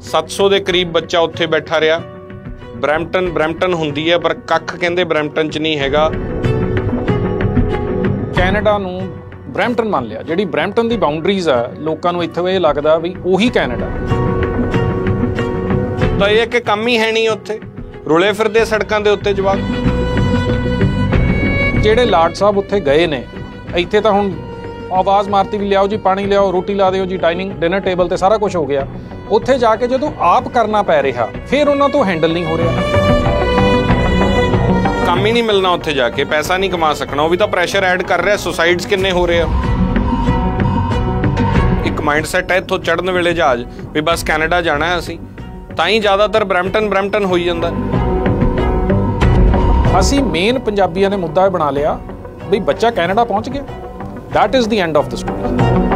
700 ਦੇ ਕਰੀਬ ਬੱਚਾ ਉੱਥੇ ਬੈਠਾ ਰਿਹਾ ਬ੍ਰੈਂਪਟਨ ਬ੍ਰੈਂਪਟਨ ਹੁੰਦੀ ਹੈ ਪਰ ਕੱਖ ਕਹਿੰਦੇ ਬ੍ਰੈਂਪਟਨ 'ਚ ਨਹੀਂ ਹੈਗਾ ਕੈਨੇਡਾ ਨੂੰ ਬ੍ਰੈਂਪਟਨ ਮੰਨ ਲਿਆ ਜਿਹੜੀ ਬ੍ਰੈਂਪਟਨ ਦੀ ਬਾਉਂਡਰੀਜ਼ ਆ ਲੋਕਾਂ ਨੂੰ ਇੱਥੇ ਇਹ ਲੱਗਦਾ ਵੀ ਉਹੀ ਕੈਨੇਡਾ ਤਾਂ ਇਹ ਕਿ ਕੰਮ ਹੀ ਹੈ ਨਹੀਂ ਉੱਥੇ ਰੁਲੇ ਫਿਰਦੇ ਸੜਕਾਂ ਦੇ ਉੱਤੇ ਜਵਾਕ ਜਿਹੜੇ ਲਾਰਡ ਸਾਹਿਬ ਉੱਥੇ ਗਏ ਨੇ ਇੱਥੇ ਤਾਂ ਹੁਣ ਆਵਾਜ਼ ਮਾਰਤੀ ਵੀ ਲਿਆਓ ਜੀ ਪਾਣੀ ਲਿਆਓ ਰੋਟੀ ਲਾ ਦਿਓ ਜੀ ਡਾਈਨਿੰਗ ਡਿਨਰ ਟੇਬਲ ਤੇ ਸਾਰਾ ਕੁਝ ਹੋ ਗਿਆ ਉੱਥੇ ਜਾ ਕੇ ਜਦੋਂ ਆਪ ਕਰਨਾ ਪੈ ਰਿਹਾ ਫਿਰ ਉਹਨਾਂ ਤੋਂ ਹੈਂਡਲ ਨਹੀਂ ਹੋ ਰਿਹਾ ਕੰਮ ਹੀ ਨਹੀਂ ਮਿਲਣਾ ਉੱਥੇ ਜਾ ਕੇ ਪੈਸਾ ਨਹੀਂ ਕਮਾ ਸਕਣਾ ਉਹ ਵੀ ਤਾਂ ਪ੍ਰੈਸ਼ਰ ਐਡ ਕਰ ਰਿਹਾ ਸੁਸਾਈਡਸ ਕਿੰਨੇ ਹੋ ਰਹੇ ਆ ਇੱਕ ਮਾਈਂਡ ਸੈਟ ਹੈ ਇੱਥੋਂ ਚੜਨ ਵੇਲੇ ਜਹਾਜ਼ ਵੀ ਬਸ ਕੈਨੇਡਾ ਜਾਣਾ ਹੈ ਅਸੀਂ ਤਾਂ ਹੀ ਜ਼ਿਆਦਾਤਰ ਬ੍ਰੈਂਟਨ ਬ੍ਰੈਂਟਨ ਹੋਈ ਜਾਂਦਾ ਅਸੀਂ ਮੇਨ ਪੰਜਾਬੀਆਂ ਨੇ ਮੁੱਦਾ ਬਣਾ ਲਿਆ ਵੀ ਬੱਚਾ ਕੈਨੇਡਾ ਪਹੁੰਚ ਗਿਆ that is the end of the story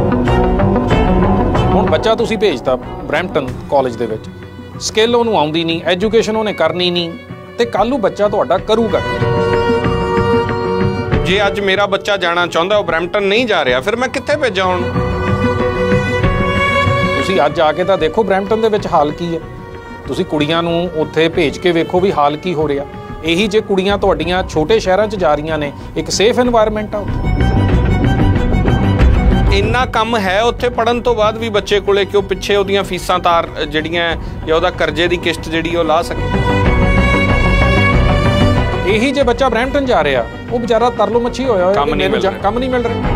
ਹੁਣ ਬੱਚਾ ਤੁਸੀਂ ਭੇਜਤਾ ਬ੍ਰੈਂਪਟਨ ਕਾਲਜ ਦੇ ਵਿੱਚ ਸਕਿੱਲ ਉਹਨੂੰ ਆਉਂਦੀ ਨਹੀਂ ਐਜੂਕੇਸ਼ਨ ਉਹਨੇ ਕਰਨੀ ਨਹੀਂ ਤੇ ਕੱਲ ਨੂੰ ਬੱਚਾ ਤੁਹਾਡਾ ਕਰੂਗਾ ਜੇ ਅੱਜ ਮੇਰਾ ਬੱਚਾ ਜਾਣਾ ਚਾਹੁੰਦਾ ਉਹ ਬ੍ਰੈਂਪਟਨ ਨਹੀਂ ਜਾ ਰਿਹਾ ਫਿਰ ਮੈਂ ਕਿੱਥੇ ਭੇਜਾਂ ਹੁਣ ਤੁਸੀਂ ਅੱਜ ਆ ਕੇ ਤਾਂ ਦੇਖੋ ਬ੍ਰੈਂਪਟਨ ਦੇ ਵਿੱਚ ਹਾਲ ਕੀ ਹੈ ਤੁਸੀਂ ਕੁੜੀਆਂ ਨੂੰ ਉੱਥੇ ਭੇਜ ਕੇ ਵੇਖੋ ਵੀ ਹਾਲ ਕੀ ਹੋ ਰਿਹਾ ਇਹੀ ਜੇ ਕੁੜੀਆਂ ਤੁਹਾਡੀਆਂ ਛੋਟੇ ਸ਼ਹਿਰਾਂ 'ਚ ਜਾ ਰਹੀਆਂ ਨੇ ਇੱਕ ਸੇਫ ਐਨਵਾਇਰਨਮੈਂਟ ਆ ਉੱਥੇ ਇੰਨਾ ਕੰਮ ਹੈ ਉੱਥੇ ਪੜਨ ਤੋਂ ਬਾਅਦ ਵੀ ਬੱਚੇ ਕੋਲੇ ਕਿਉਂ ਪਿੱਛੇ ਉਹਦੀਆਂ ਫੀਸਾਂ ਤਾਰ ਜਿਹੜੀਆਂ ਜਾਂ ਉਹਦਾ ਕਰਜ਼ੇ ਦੀ ਕਿਸ਼ਤ ਜਿਹੜੀ ਉਹ ਲਾ ਸਕੇ ਇਹੀ ਜੇ ਬੱਚਾ ਬ੍ਰੈਂਟਨ ਜਾ ਰਿਹਾ ਉਹ ਵਿਚਾਰਾ ਤਰਲੋ ਮੱਛੀ ਹੋਇਆ ਹੋਇਆ ਕੰਮ ਨਹੀਂ ਮਿਲ ਰਿਹਾ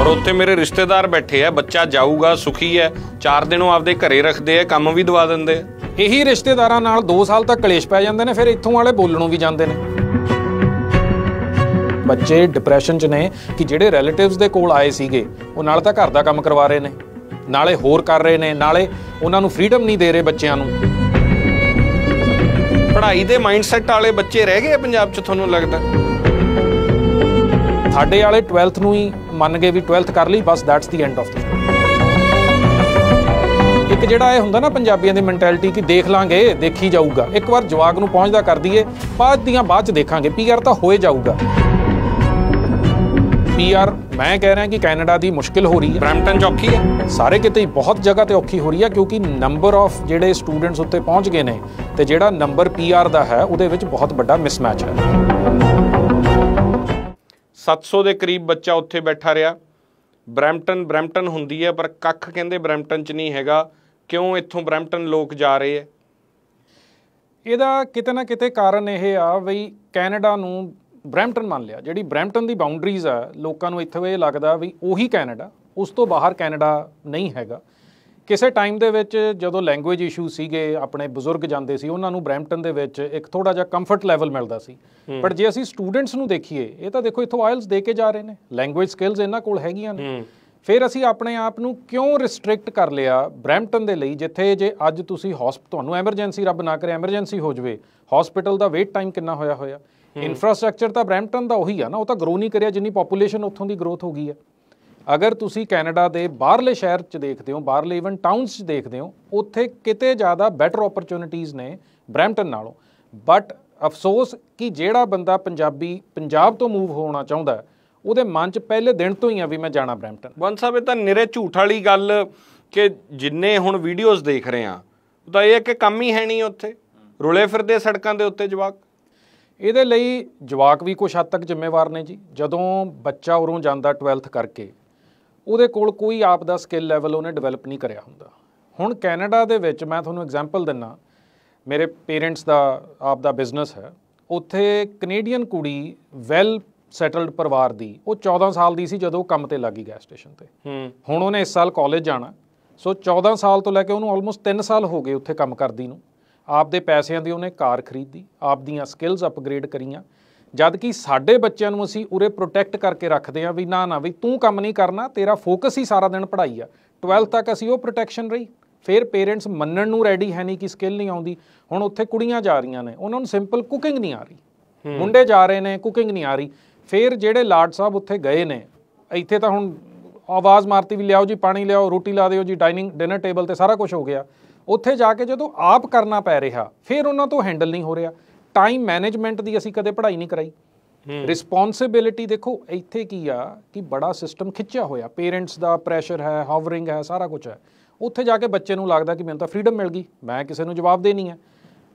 ਔਰ ਉੱਥੇ ਮੇਰੇ ਰਿਸ਼ਤੇਦਾਰ ਬੈਠੇ ਆ ਬੱਚਾ ਜਾਊਗਾ ਸੁਖੀ ਹੈ ਚਾਰ ਦਿਨੋਂ ਆਪਦੇ ਘਰੇ ਰੱਖਦੇ ਆ ਕੰਮ ਵੀ ਦਵਾ ਦਿੰਦੇ ਇਹੀ ਰਿਸ਼ਤੇਦਾਰਾਂ ਨਾਲ 2 ਸਾਲ ਤੱਕ ਕਲੇਸ਼ ਪੈ ਜਾਂਦੇ ਨੇ ਫਿਰ ਇੱਥੋਂ ਵਾਲੇ ਬੋਲਣੋਂ ਵੀ ਜਾਂਦੇ ਨੇ ਬੱਚੇ ਡਿਪਰੈਸ਼ਨ 'ਚ ਨੇ ਕਿ ਜਿਹੜੇ ਰਿਲੇਟਿਵਸ ਦੇ ਕੋਲ ਆਏ ਸੀਗੇ ਉਹ ਨਾਲ ਤਾਂ ਘਰ ਦਾ ਕੰਮ ਕਰਵਾ ਰਹੇ ਨੇ ਨਾਲੇ ਹੋਰ ਕਰ ਰਹੇ ਨੇ ਨਾਲੇ ਉਹਨਾਂ ਨੂੰ ਫ੍ਰੀडम ਨਹੀਂ ਦੇ ਰਹੇ ਬੱਚਿਆਂ ਨੂੰ ਪੜ੍ਹਾਈ ਦੇ ਮਾਈਂਡਸੈਟ ਵਾਲੇ ਬੱਚੇ ਰਹਿ ਗਏ ਪੰਜਾਬ 'ਚ ਤੁਹਾਨੂੰ ਲੱਗਦਾ ਸਾਡੇ ਵਾਲੇ 12th ਨੂੰ ਹੀ ਮੰਨ ਗਏ ਵੀ 12th ਕਰ ਲਈ ਬਸ that's the end of the ਇੱਕ ਜਿਹੜਾ ਇਹ ਹੁੰਦਾ ਨਾ ਪੰਜਾਬੀਆਂ ਦੀ ਮੈਂਟੈਲਿਟੀ ਕਿ ਦੇਖ ਲਾਂਗੇ ਦੇਖੀ ਜਾਊਗਾ ਇੱਕ ਵਾਰ ਜਵਾਕ ਨੂੰ ਪਹੁੰਚਦਾ ਕਰ ਦਈਏ ਬਾਅਦ ਦੀਆਂ ਬਾਅਦ ਚ ਦੇਖਾਂਗੇ ਪੀਆਰ ਤਾਂ ਹੋਏ ਜਾਊਗਾ ਪੀਆਰ ਮੈਂ ਕਹਿ ਰਿਹਾ ਕਿ ਕੈਨੇਡਾ ਦੀ ਮੁਸ਼ਕਿਲ ਹੋ ਰਹੀ ਹੈ ਬ੍ਰੈਂਟਨ ਚ ਹੈ ਸਾਰੇ ਕਿਤੇ ਹੀ ਬਹੁਤ ਜਗ੍ਹਾ ਤੇ ਔਖੀ ਹੋ ਰਹੀ ਹੈ ਕਿਉਂਕਿ ਨੰਬਰ ਆਫ ਜਿਹੜੇ ਸਟੂਡੈਂਟਸ ਉੱਤੇ ਪਹੁੰਚ ਗਏ ਨੇ ਤੇ ਜਿਹੜਾ ਨੰਬਰ ਪੀਆਰ ਦਾ ਹੈ ਉਹਦੇ ਵਿੱਚ ਬਹੁਤ ਵੱਡਾ ਮਿਸਮੈਚ ਹੈ 700 ਦੇ ਕਰੀਬ ਬੱਚਾ ਉੱਥੇ ਬੈਠਾ ਰਿਹਾ ਬ੍ਰੈਂਟਨ ਬ੍ਰੈਂਟਨ ਹੁੰਦੀ ਹੈ ਪਰ ਕੱਖ ਕਹਿੰਦੇ ਬ੍ਰੈਂਟਨ ਚ ਨਹੀਂ ਹੈਗਾ ਕਿਉਂ ਇੱਥੋਂ ਬ੍ਰੈਂਟਨ ਲੋਕ ਜਾ ਰਹੇ ਹੈ ਇਹਦਾ ਕਿਤੇ ਨਾ ਕਿਤੇ ਕਾਰਨ ਇਹ ਆ ਵੀ ਕੈਨੇਡਾ ਨੂੰ ਬ੍ਰੈਂਪਟਨ ਮੰਨ ਲਿਆ ਜਿਹੜੀ ਬ੍ਰੈਂਪਟਨ ਦੀ ਬਾਉਂਡਰੀਜ਼ ਆ ਲੋਕਾਂ ਨੂੰ ਇੱਥੇ ਇਹ ਲੱਗਦਾ ਵੀ ਉਹੀ ਕੈਨੇਡਾ ਉਸ ਤੋਂ ਬਾਹਰ ਕੈਨੇਡਾ ਨਹੀਂ ਹੈਗਾ ਕਿਸੇ ਟਾਈਮ ਦੇ ਵਿੱਚ ਜਦੋਂ ਲੈਂਗੁਏਜ ਇਸ਼ੂ ਸੀਗੇ ਆਪਣੇ ਬਜ਼ੁਰਗ ਜਾਂਦੇ ਸੀ ਉਹਨਾਂ ਨੂੰ ਬ੍ਰੈਂਪਟਨ ਦੇ ਵਿੱਚ ਇੱਕ ਥੋੜਾ ਜਿਹਾ ਕੰਫਰਟ ਲੈਵਲ ਮਿਲਦਾ ਸੀ ਬਟ ਜੇ ਅਸੀਂ ਸਟੂਡੈਂਟਸ ਨੂੰ ਦੇਖੀਏ ਇਹ ਤਾਂ ਦੇਖੋ ਇੱਥੋਂ ਆਇਲਸ ਦੇ ਕੇ ਜਾ ਰਹੇ ਨੇ ਲੈਂਗੁਏਜ ਸਕਿੱਲਸ ਇਹਨਾਂ ਕੋਲ ਹੈਗੀਆਂ ਨੇ ਫਿਰ ਅਸੀਂ ਆਪਣੇ ਆਪ ਨੂੰ ਕਿਉਂ ਰਿਸਟ੍ਰਿਕਟ ਕਰ ਲਿਆ ਬ੍ਰੈਂਪਟਨ ਦੇ ਲਈ ਜਿੱਥੇ ਜੇ ਅੱਜ ਤੁਸੀਂ ਹਸਪਤਾਲ ਤੁਹਾਨੂੰ ਐਮਰਜੈਂਸੀ ਰੱਬ ਨਾ ਕਰੇ ਐਮਰਜੈਂਸੀ ਹੋ ਜਵੇ ਹਸਪੀਟਲ ਦਾ ਵੇਟ ਟਾਈਮ ਕਿੰਨਾ ਹੋਇਆ ਹੋਇਆ ਇਨਫਰਾਸਟ੍ਰਕਚਰ ਤਾਂ ਬ੍ਰੈਂਪਟਨ ਦਾ ਉਹੀ ਆ ਨਾ ਉਹ ਤਾਂ ਗਰੋ ਨਹੀਂ ਕਰਿਆ ਜਿੰਨੀ ਪੋਪੂਲੇਸ਼ਨ ਉੱਥੋਂ ਦੀ ਗਰੋਥ ਹੋ ਗਈ ਹੈ ਅਗਰ ਤੁਸੀਂ ਕੈਨੇਡਾ ਦੇ ਬਾਹਰਲੇ ਸ਼ਹਿਰ 'ਚ ਦੇਖਦੇ ਹੋ ਬਾਹਰਲੇ ਇਵਨ ਟਾਊਨਸ 'ਚ ਦੇਖਦੇ ਹੋ ਉੱਥੇ ਕਿਤੇ ਜ਼ਿਆਦਾ ਬੈਟਰ ਓਪਰਚ्युनिटीज ਨੇ ਬ੍ਰੈਂਪਟਨ ਨਾਲੋਂ ਬਟ ਅਫਸੋਸ ਕਿ ਜਿਹੜਾ ਬੰਦਾ ਪੰਜਾਬੀ ਪੰਜਾਬ ਤੋਂ ਮੂਵ ਹੋਣਾ ਚਾਹੁੰਦਾ ਉਹਦੇ ਮਨ 'ਚ ਪਹਿਲੇ ਦਿਨ ਤੋਂ ਹੀ ਆ ਵੀ ਮੈਂ ਜਾਣਾ ਬ੍ਰੈਂਪਟਨ ਬੰਦ ਸਾਹਿਬ ਇਹ ਤਾਂ ਨਿਰੇ ਝੂਠ ਵਾਲੀ ਗੱਲ ਕਿ ਜਿੰਨੇ ਹੁਣ ਵੀਡੀਓਜ਼ ਦੇਖ ਰਹੇ ਆ ਤਾਂ ਇਹ ਕਿ ਕੰਮ ਹੀ ਹੈ ਨਹੀਂ ਉੱਥੇ ਰੁਲੇ ਫਿਰਦੇ ਸੜਕਾਂ ਦੇ ਉੱਤੇ ਜਵਾਕ ਇਹਦੇ ਲਈ ਜਵਾਕ ਵੀ ਕੁਝ ਹੱਦ ਤੱਕ ਜ਼ਿੰਮੇਵਾਰ ਨੇ ਜੀ ਜਦੋਂ ਬੱਚਾ ਉਰੋਂ ਜਾਂਦਾ 12th ਕਰਕੇ ਉਹਦੇ ਕੋਲ ਕੋਈ ਆਪ ਦਾ ਸਕਿੱਲ ਲੈਵਲ ਉਹਨੇ ਡਿਵੈਲਪ ਨਹੀਂ ਕਰਿਆ ਹੁੰਦਾ ਹੁਣ ਕੈਨੇਡਾ ਦੇ ਵਿੱਚ ਮੈਂ ਤੁਹਾਨੂੰ ਐਗਜ਼ਾਮਪਲ ਦਿੰਨਾ ਮੇਰੇ ਪੇਰੈਂਟਸ ਦਾ ਆਪ ਦਾ ਬਿਜ਼ਨਸ ਹੈ ਉੱਥੇ ਕੈਨੇਡੀਅਨ ਕੁੜੀ ਵੈਲ ਸੈਟਲਡ ਪਰਿਵਾਰ ਦੀ ਉਹ 14 ਸਾਲ ਦੀ ਸੀ ਜਦੋਂ ਕੰਮ ਤੇ ਲੱਗੀ ਗੈਸ ਸਟੇਸ਼ਨ ਤੇ ਹੁਣ ਉਹਨੇ ਇਸ ਸਾਲ ਕਾਲਜ ਜਾਣਾ ਸੋ 14 ਸਾਲ ਤੋਂ ਲੈ ਕੇ ਉਹਨੂੰ ਆਲਮੋਸਟ 3 ਸਾਲ ਹੋ ਗਏ ਉੱਥੇ ਕੰਮ ਕਰਦੀ ਨੂੰ ਆਪਦੇ ਪੈਸਿਆਂ ਦੀ ਉਹਨੇ ਕਾਰ ਖਰੀਦੀ ਆਪਦੀਆਂ ਸਕਿੱਲਸ ਅਪਗ੍ਰੇਡ ਕਰੀਆਂ ਜਦ ਕਿ ਸਾਡੇ ਬੱਚਿਆਂ ਨੂੰ ਅਸੀਂ ਉਰੇ ਪ੍ਰੋਟੈਕਟ ਕਰਕੇ ਰੱਖਦੇ ਆ ਵੀ ਨਾ ਨਾ ਵੀ ਤੂੰ ਕੰਮ ਨਹੀਂ ਕਰਨਾ ਤੇਰਾ ਫੋਕਸ ਹੀ ਸਾਰਾ ਦਿਨ ਪੜ੍ਹਾਈ ਆ 12th ਤੱਕ ਅਸੀਂ ਉਹ ਪ੍ਰੋਟੈਕਸ਼ਨ ਰਹੀ ਫਿਰ ਪੇਰੈਂਟਸ ਮੰਨਣ ਨੂੰ ਰੈਡੀ ਹੈ ਨਹੀਂ ਕਿ ਸਕਿੱਲ ਨਹੀਂ ਆਉਂਦੀ ਹੁਣ ਉੱਥੇ ਕੁੜੀਆਂ ਜਾ ਰਹੀਆਂ ਨੇ ਉਹਨਾਂ ਨੂੰ ਸਿੰਪਲ ਕੁਕਿੰਗ ਨਹੀਂ ਆ ਰਹੀ ਮੁੰਡੇ ਜਾ ਰਹੇ ਨੇ ਕੁਕਿੰਗ ਨਹੀਂ ਆ ਰਹੀ ਫਿਰ ਜਿਹੜੇ ਲਾਰਡ ਸਾਹਿਬ ਉੱਥੇ ਗਏ ਨੇ ਇੱਥੇ ਤਾਂ ਹੁਣ ਆਵਾਜ਼ ਮਾਰਤੀ ਵੀ ਲਿਆਓ ਜੀ ਪਾਣੀ ਲਿਆਓ ਰੋਟੀ ਲਾ ਦਿਓ ਜੀ ਡਾਈਨਿੰਗ ਡਿਨਰ ਟੇਬਲ ਤੇ ਸਾਰਾ ਕੁਝ ਹੋ ਗਿਆ ਉੱਥੇ ਜਾ ਕੇ ਜਦੋਂ ਆਪ ਕਰਨਾ ਪੈ ਰਿਹਾ ਫਿਰ ਉਹਨਾਂ ਤੋਂ ਹੈਂਡਲ ਨਹੀਂ ਹੋ ਰਿਹਾ ਟਾਈਮ ਮੈਨੇਜਮੈਂਟ ਦੀ ਅਸੀਂ ਕਦੇ ਪੜ੍ਹਾਈ ਨਹੀਂ ਕਰਾਈ ਰਿਸਪੌਂਸਿਬਿਲਟੀ ਦੇਖੋ ਇੱਥੇ ਕੀ ਆ ਕਿ ਬੜਾ ਸਿਸਟਮ ਖਿੱਚਿਆ ਹੋਇਆ ਪੇਰੈਂਟਸ ਦਾ ਪ੍ਰੈਸ਼ਰ ਹੈ ਹਾਵਰਿੰਗ ਹੈ ਸਾਰਾ ਕੁਝ ਹੈ ਉੱਥੇ ਜਾ ਕੇ ਬੱਚੇ ਨੂੰ ਲੱਗਦਾ ਕਿ ਮੈਨੂੰ ਤਾਂ ਫ੍ਰੀडम ਮਿਲ ਗਈ ਮੈਂ ਕਿਸੇ ਨੂੰ ਜਵਾਬ ਦੇਣੀ ਹੈ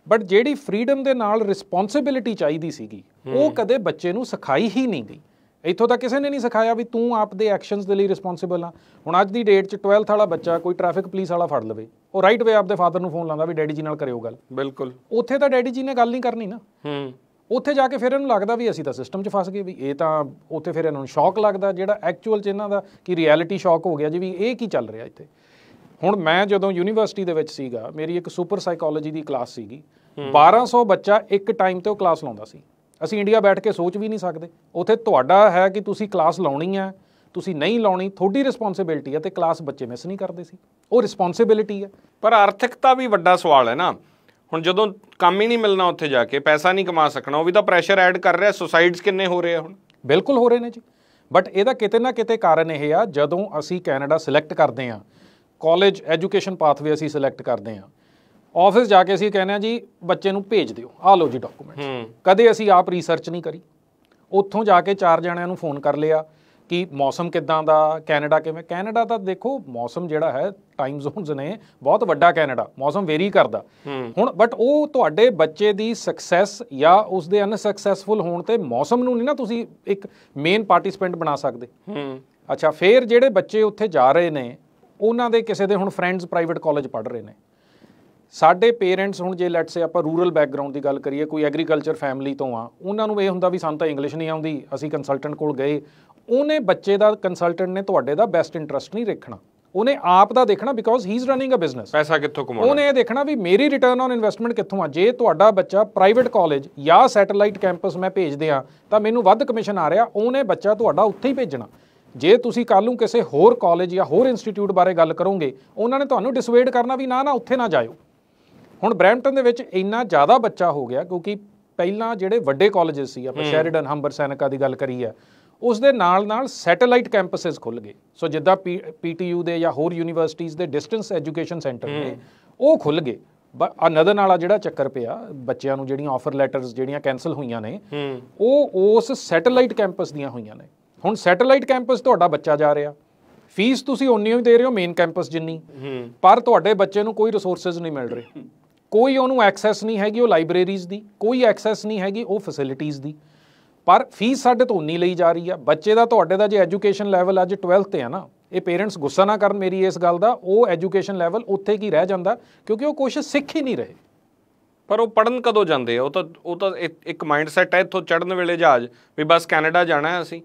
ਬਟ ਜਿਹੜੀ ਫ੍ਰੀडम ਦੇ ਨਾਲ ਰਿਸਪੌਂਸਿਬਿਲਟੀ ਚਾਹੀਦੀ ਸੀਗੀ ਉਹ ਕਦੇ ਬੱਚੇ ਨੂੰ ਸਿਖਾਈ ਹੀ ਨਹੀਂ ਗਈ ਇੱਥੋਂ ਤੱਕ ਕਿਸੇ ਨੇ ਨਹੀਂ ਸਿਖਾਇਆ ਵੀ ਤੂੰ ਆਪਦੇ ਐਕਸ਼ਨਸ ਦੇ ਲਈ ਰਿਸਪੌਂਸੀਬਲ ਆ ਹੁਣ ਅੱਜ ਦੀ ਡੇਟ 'ਚ 12th ਵਾਲਾ ਬੱਚਾ ਕੋਈ ਟ੍ਰੈਫਿਕ ਪੁਲਿਸ ਵਾਲਾ ਫੜ ਲਵੇ ਉਹ ਰਾਈਟ ਵੇ ਆਪਦੇ ਫਾਦਰ ਨੂੰ ਫੋਨ ਲਾਉਂਦਾ ਵੀ ਡੈਡੀ ਜੀ ਨਾਲ ਕਰਿਓ ਗੱਲ ਬਿਲਕੁਲ ਉੱਥੇ ਤਾਂ ਡੈਡੀ ਜੀ ਨੇ ਗੱਲ ਨਹੀਂ ਕਰਨੀ ਨਾ ਹੂੰ ਉੱਥੇ ਜਾ ਕੇ ਫਿਰ ਇਹਨੂੰ ਲੱਗਦਾ ਵੀ ਅਸੀਂ ਤਾਂ ਸਿਸਟਮ 'ਚ ਫਸ ਗਏ ਵੀ ਇਹ ਤਾਂ ਉੱਥੇ ਫਿਰ ਇਹਨਾਂ ਨੂੰ ਸ਼ੌਕ ਲੱਗਦਾ ਜਿਹੜਾ ਐਕਚੁਅਲ 'ਚ ਇਹਨਾਂ ਦਾ ਕਿ ਰਿਐਲਿਟੀ ਸ਼ੌਕ ਹੋ ਗਿਆ ਜੀ ਵੀ ਇਹ ਕੀ ਚੱਲ ਰਿਹਾ ਇੱਥੇ ਹੁਣ ਮੈਂ ਜਦੋਂ ਯੂਨੀਵਰਸਿਟੀ ਦੇ ਵਿੱਚ ਸੀਗਾ ਮੇਰੀ ਇੱਕ ਸੁਪਰ ਸਾਈਕੋਲੋਜੀ ਦੀ ਕਲਾਸ ਸੀਗੀ 1200 ਬੱਚਾ ਇੱਕ ਟਾਈਮ ਤੇ ਉਹ ਕਲਾਸ ਲਾਉਂਦਾ ਸੀ ਅਸੀਂ ਇੰਡੀਆ ਬੈਠ ਕੇ ਸੋਚ ਵੀ ਨਹੀਂ ਸਕਦੇ ਉਥੇ ਤੁਹਾਡਾ ਹੈ ਕਿ ਤੁਸੀਂ ਕਲਾਸ ਲਾਉਣੀ ਹੈ ਤੁਸੀਂ ਨਹੀਂ ਲਾਉਣੀ ਤੁਹਾਡੀ ਰਿਸਪੌਂਸਿਬਿਲਟੀ ਹੈ ਤੇ ਕਲਾਸ ਬੱਚੇ ਮਿਸ ਨਹੀਂ ਕਰਦੇ ਸੀ ਉਹ ਰਿਸਪੌਂਸਿਬਿਲਟੀ ਹੈ ਪਰ ਆਰਥਿਕਤਾ ਵੀ ਵੱਡਾ ਸਵਾਲ ਹੈ ਨਾ ਹੁਣ ਜਦੋਂ ਕੰਮ ਹੀ ਨਹੀਂ ਮਿਲਣਾ ਉੱਥੇ ਜਾ ਕੇ ਪੈਸਾ ਨਹੀਂ ਕਮਾ ਸਕਣਾ ਉਹ ਵੀ ਤਾਂ ਪ੍ਰੈਸ਼ਰ ਐਡ ਕਰ ਰਿਹਾ ਸੁਸਾਈਡਸ ਕਿੰਨੇ ਹੋ ਰਹੇ ਆ ਹੁਣ ਬਿਲਕੁਲ ਹੋ ਰਹੇ ਨੇ ਜੀ ਬਟ ਇਹਦਾ ਕਿਤੇ ਨਾ ਕਿਤੇ ਕਾਰਨ ਇਹ ਆ ਜਦੋਂ ਅਸੀਂ ਕੈਨੇਡਾ ਸਿਲੈਕਟ ਕਰਦੇ ਆ ਕਾਲਜ ਐਜੂਕੇਸ਼ਨ ਪਾਥਵੇ ਅਸੀਂ ਸਿਲੈਕਟ ਕਰਦੇ ਆ ਆਫਿਸ ਜਾ ਕੇ ਅਸੀਂ ਕਹਿੰਦੇ ਆ ਜੀ ਬੱਚੇ ਨੂੰ ਭੇਜ ਦਿਓ ਆ ਲਓ ਜੀ ਡਾਕੂਮੈਂਟ ਕਦੇ ਅਸੀਂ ਆਪ ਰਿਸਰਚ ਨਹੀਂ ਕਰੀ ਉੱਥੋਂ ਜਾ ਕੇ ਚਾਰ ਜਣਿਆਂ ਨੂੰ ਫੋਨ ਕਰ ਲਿਆ ਕਿ ਮੌਸਮ ਕਿਦਾਂ ਦਾ ਕੈਨੇਡਾ ਕਿਵੇਂ ਕੈਨੇਡਾ ਤਾਂ ਦੇਖੋ ਮੌਸਮ ਜਿਹੜਾ ਹੈ ਟਾਈਮ ਜ਼ੋਨਸ ਨੇ ਬਹੁਤ ਵੱਡਾ ਕੈਨੇਡਾ ਮੌਸਮ ਵੇਰੀ ਕਰਦਾ ਹੁਣ ਬਟ ਉਹ ਤੁਹਾਡੇ ਬੱਚੇ ਦੀ ਸਕਸੈਸ ਜਾਂ ਉਸ ਦੇ ਅਨਸਕਸੈਸਫੁਲ ਹੋਣ ਤੇ ਮੌਸਮ ਨੂੰ ਨਹੀਂ ਨਾ ਤੁਸੀਂ ਇੱਕ ਮੇਨ ਪਾਰਟਿਸਪੈਂਟ ਬਣਾ ਸਕਦੇ ਅੱਛਾ ਫੇਰ ਜਿਹੜੇ ਬੱਚੇ ਉੱਥੇ ਜਾ ਰਹੇ ਨੇ ਉਹਨਾਂ ਦੇ ਕਿਸੇ ਦੇ ਹੁਣ ਫਰੈਂਡਸ ਪ੍ਰਾਈਵੇਟ ਕਾਲਜ ਪੜ੍ਹ ਰਹੇ ਨੇ ਸਾਡੇ ਪੇਰੈਂਟਸ ਹੁਣ ਜੇ ਲੈਟਸ ਸੇ ਆਪਾਂ ਰੂਰਲ ਬੈਕਗ੍ਰਾਉਂਡ ਦੀ ਗੱਲ ਕਰੀਏ ਕੋਈ ਐਗਰੀਕਲਚਰ ਫੈਮਿਲੀ ਤੋਂ ਆ ਉਹਨਾਂ ਨੂੰ ਇਹ ਹੁੰਦਾ ਵੀ ਸਾਨੂੰ ਤਾਂ ਇੰਗਲਿਸ਼ ਨਹੀਂ ਆਉਂਦੀ ਅਸੀਂ ਕੰਸਲਟੈਂਟ ਕੋਲ ਗਏ ਉਹਨੇ ਬੱਚੇ ਦਾ ਕੰਸਲਟੈਂਟ ਨੇ ਤੁਹਾਡੇ ਦਾ ਬੈਸਟ ਇੰਟਰਸਟ ਨਹੀਂ ਰੱਖਣਾ ਉਹਨੇ ਆਪ ਦਾ ਦੇਖਣਾ because he is running a business ਪੈਸਾ ਕਿੱਥੋਂ ਕਮਾਉਣਾ ਉਹਨੇ ਇਹ ਦੇਖਣਾ ਵੀ ਮੇਰੀ ਰਿਟਰਨ ਔਨ ਇਨਵੈਸਟਮੈਂਟ ਕਿੱਥੋਂ ਆ ਜੇ ਤੁਹਾਡਾ ਬੱਚਾ ਪ੍ਰਾਈਵੇਟ ਕਾਲਜ ਜਾਂ ਸੈਟੇਲਾਈਟ ਕੈਂਪਸ ਮੈਂ ਭੇਜਦੇ ਆ ਤਾਂ ਮੈਨੂੰ ਵੱਧ ਕਮਿਸ਼ਨ ਆ ਰਿਹਾ ਉਹਨੇ ਬੱਚਾ ਤੁਹਾਡਾ ਉੱਥੇ ਹੀ ਭੇਜਣਾ ਜੇ ਤੁਸੀਂ ਕੱਲ ਨੂੰ ਕਿਸੇ ਹੋਰ ਕਾਲਜ ਜਾਂ ਹੋਰ ਇੰਸਟੀਚਿਊਟ ਬਾਰੇ ਗੱਲ ਕਰੋਗੇ ਉਹਨਾਂ ਨੇ ਤੁਹਾਨੂੰ ਡਿਸਵੇਡ ਕਰਨਾ ਵੀ ਨਾ ਨਾ ਉੱਥੇ ਨਾ ਜਾਇਓ ਹੁਣ ਬ੍ਰੈਂਟਨ ਦੇ ਵਿੱਚ ਇੰਨਾ ਜ਼ਿਆਦਾ ਬੱਚਾ ਹੋ ਗਿਆ ਕਿਉਂਕਿ ਪਹਿਲਾਂ ਜਿਹੜੇ ਵੱਡੇ ਕਾਲਜਸ ਸੀ ਆਪਾਂ ਸ਼ੈਰੀਡਨ ਹੰਬਰ ਸੈਨਿਕਾ ਦੀ ਗੱਲ ਕਰੀ ਆ ਉਸ ਦੇ ਨਾਲ ਨਾਲ ਸੈਟੇਲਾਈਟ ਕੈਂਪਸਸ ਖੁੱਲ ਗਏ ਸੋ ਜਿੱਦਾਂ ਪੀਟੀਯੂ ਦੇ ਜਾਂ ਹੋਰ ਯੂਨੀਵਰਸਿਟੀਆਂ ਦੇ ਡਿਸਟੈਂਸ ਐਜੂਕੇਸ਼ਨ ਸੈਂਟਰ ਨੇ ਉਹ ਖੁੱਲ ਗਏ ਅਨਦਰ ਨਾਲ ਆ ਜਿਹੜਾ ਚੱਕਰ ਪਿਆ ਬੱਚਿਆਂ ਨੂੰ ਜਿਹੜੀਆਂ ਆਫਰ ਲੈਟਰਸ ਜਿਹੜੀਆਂ ਕੈਨਸਲ ਹੋਈਆਂ ਨੇ ਉਹ ਉਸ ਸੈਟੇਲਾਈਟ ਕੈਂਪਸ ਦੀਆਂ ਹੋਈਆਂ ਨੇ ਹੁਣ ਸੈਟੇਲਾਈਟ ਕੈਂਪਸ ਤੁਹਾਡਾ ਬੱਚਾ ਜਾ ਰਿਹਾ ਫੀਸ ਤੁਸੀਂ ਓਨੀ ਹੀ ਦੇ ਰਹੇ ਹੋ ਮੇਨ ਕੈਂਪਸ ਜਿੰਨੀ ਪਰ ਤੁਹਾਡੇ ਬੱਚੇ ਨੂੰ ਕੋਈ ਰਿਸੋਰਸਸ ਨਹੀਂ ਮਿਲ ਰਹੇ ਕੋਈ ਉਹਨੂੰ ਐਕਸੈਸ ਨਹੀਂ ਹੈਗੀ ਉਹ ਲਾਇਬ੍ਰੇਰੀਜ਼ ਦੀ ਕੋਈ ਐਕਸੈਸ ਨਹੀਂ ਹੈਗੀ ਉਹ ਫੈਸਿਲਿਟੀਆਂ ਦੀ ਪਰ ਫੀਸ ਸਾਡੇ ਤੋਂ ਉਨੀ ਲਈ ਜਾ ਰਹੀ ਆ ਬੱਚੇ ਦਾ ਤੁਹਾਡੇ ਦਾ ਜੇ ਐਜੂਕੇਸ਼ਨ ਲੈਵਲ ਅੱਜ 12th ਤੇ ਆ ਨਾ ਇਹ ਪੇਰੈਂਟਸ ਗੁੱਸਾ ਨਾ ਕਰਨ ਮੇਰੀ ਇਸ ਗੱਲ ਦਾ ਉਹ ਐਜੂਕੇਸ਼ਨ ਲੈਵਲ ਉੱਥੇ ਕੀ ਰਹਿ ਜਾਂਦਾ ਕਿਉਂਕਿ ਉਹ ਕੁਝ ਸਿੱਖ ਹੀ ਨਹੀਂ ਰਹੇ ਪਰ ਉਹ ਪੜਨ ਕਦੋਂ ਜਾਂਦੇ ਆ ਉਹ ਤਾਂ ਉਹ ਤਾਂ ਇੱਕ ਮਾਈਂਡ ਸੈਟ ਹੈ ਇੱਥੋਂ ਚੜਨ ਵੇਲੇ ਜਹਾਜ਼ ਵੀ ਬਸ ਕੈਨੇਡਾ ਜਾਣਾ ਹੈ ਅਸੀਂ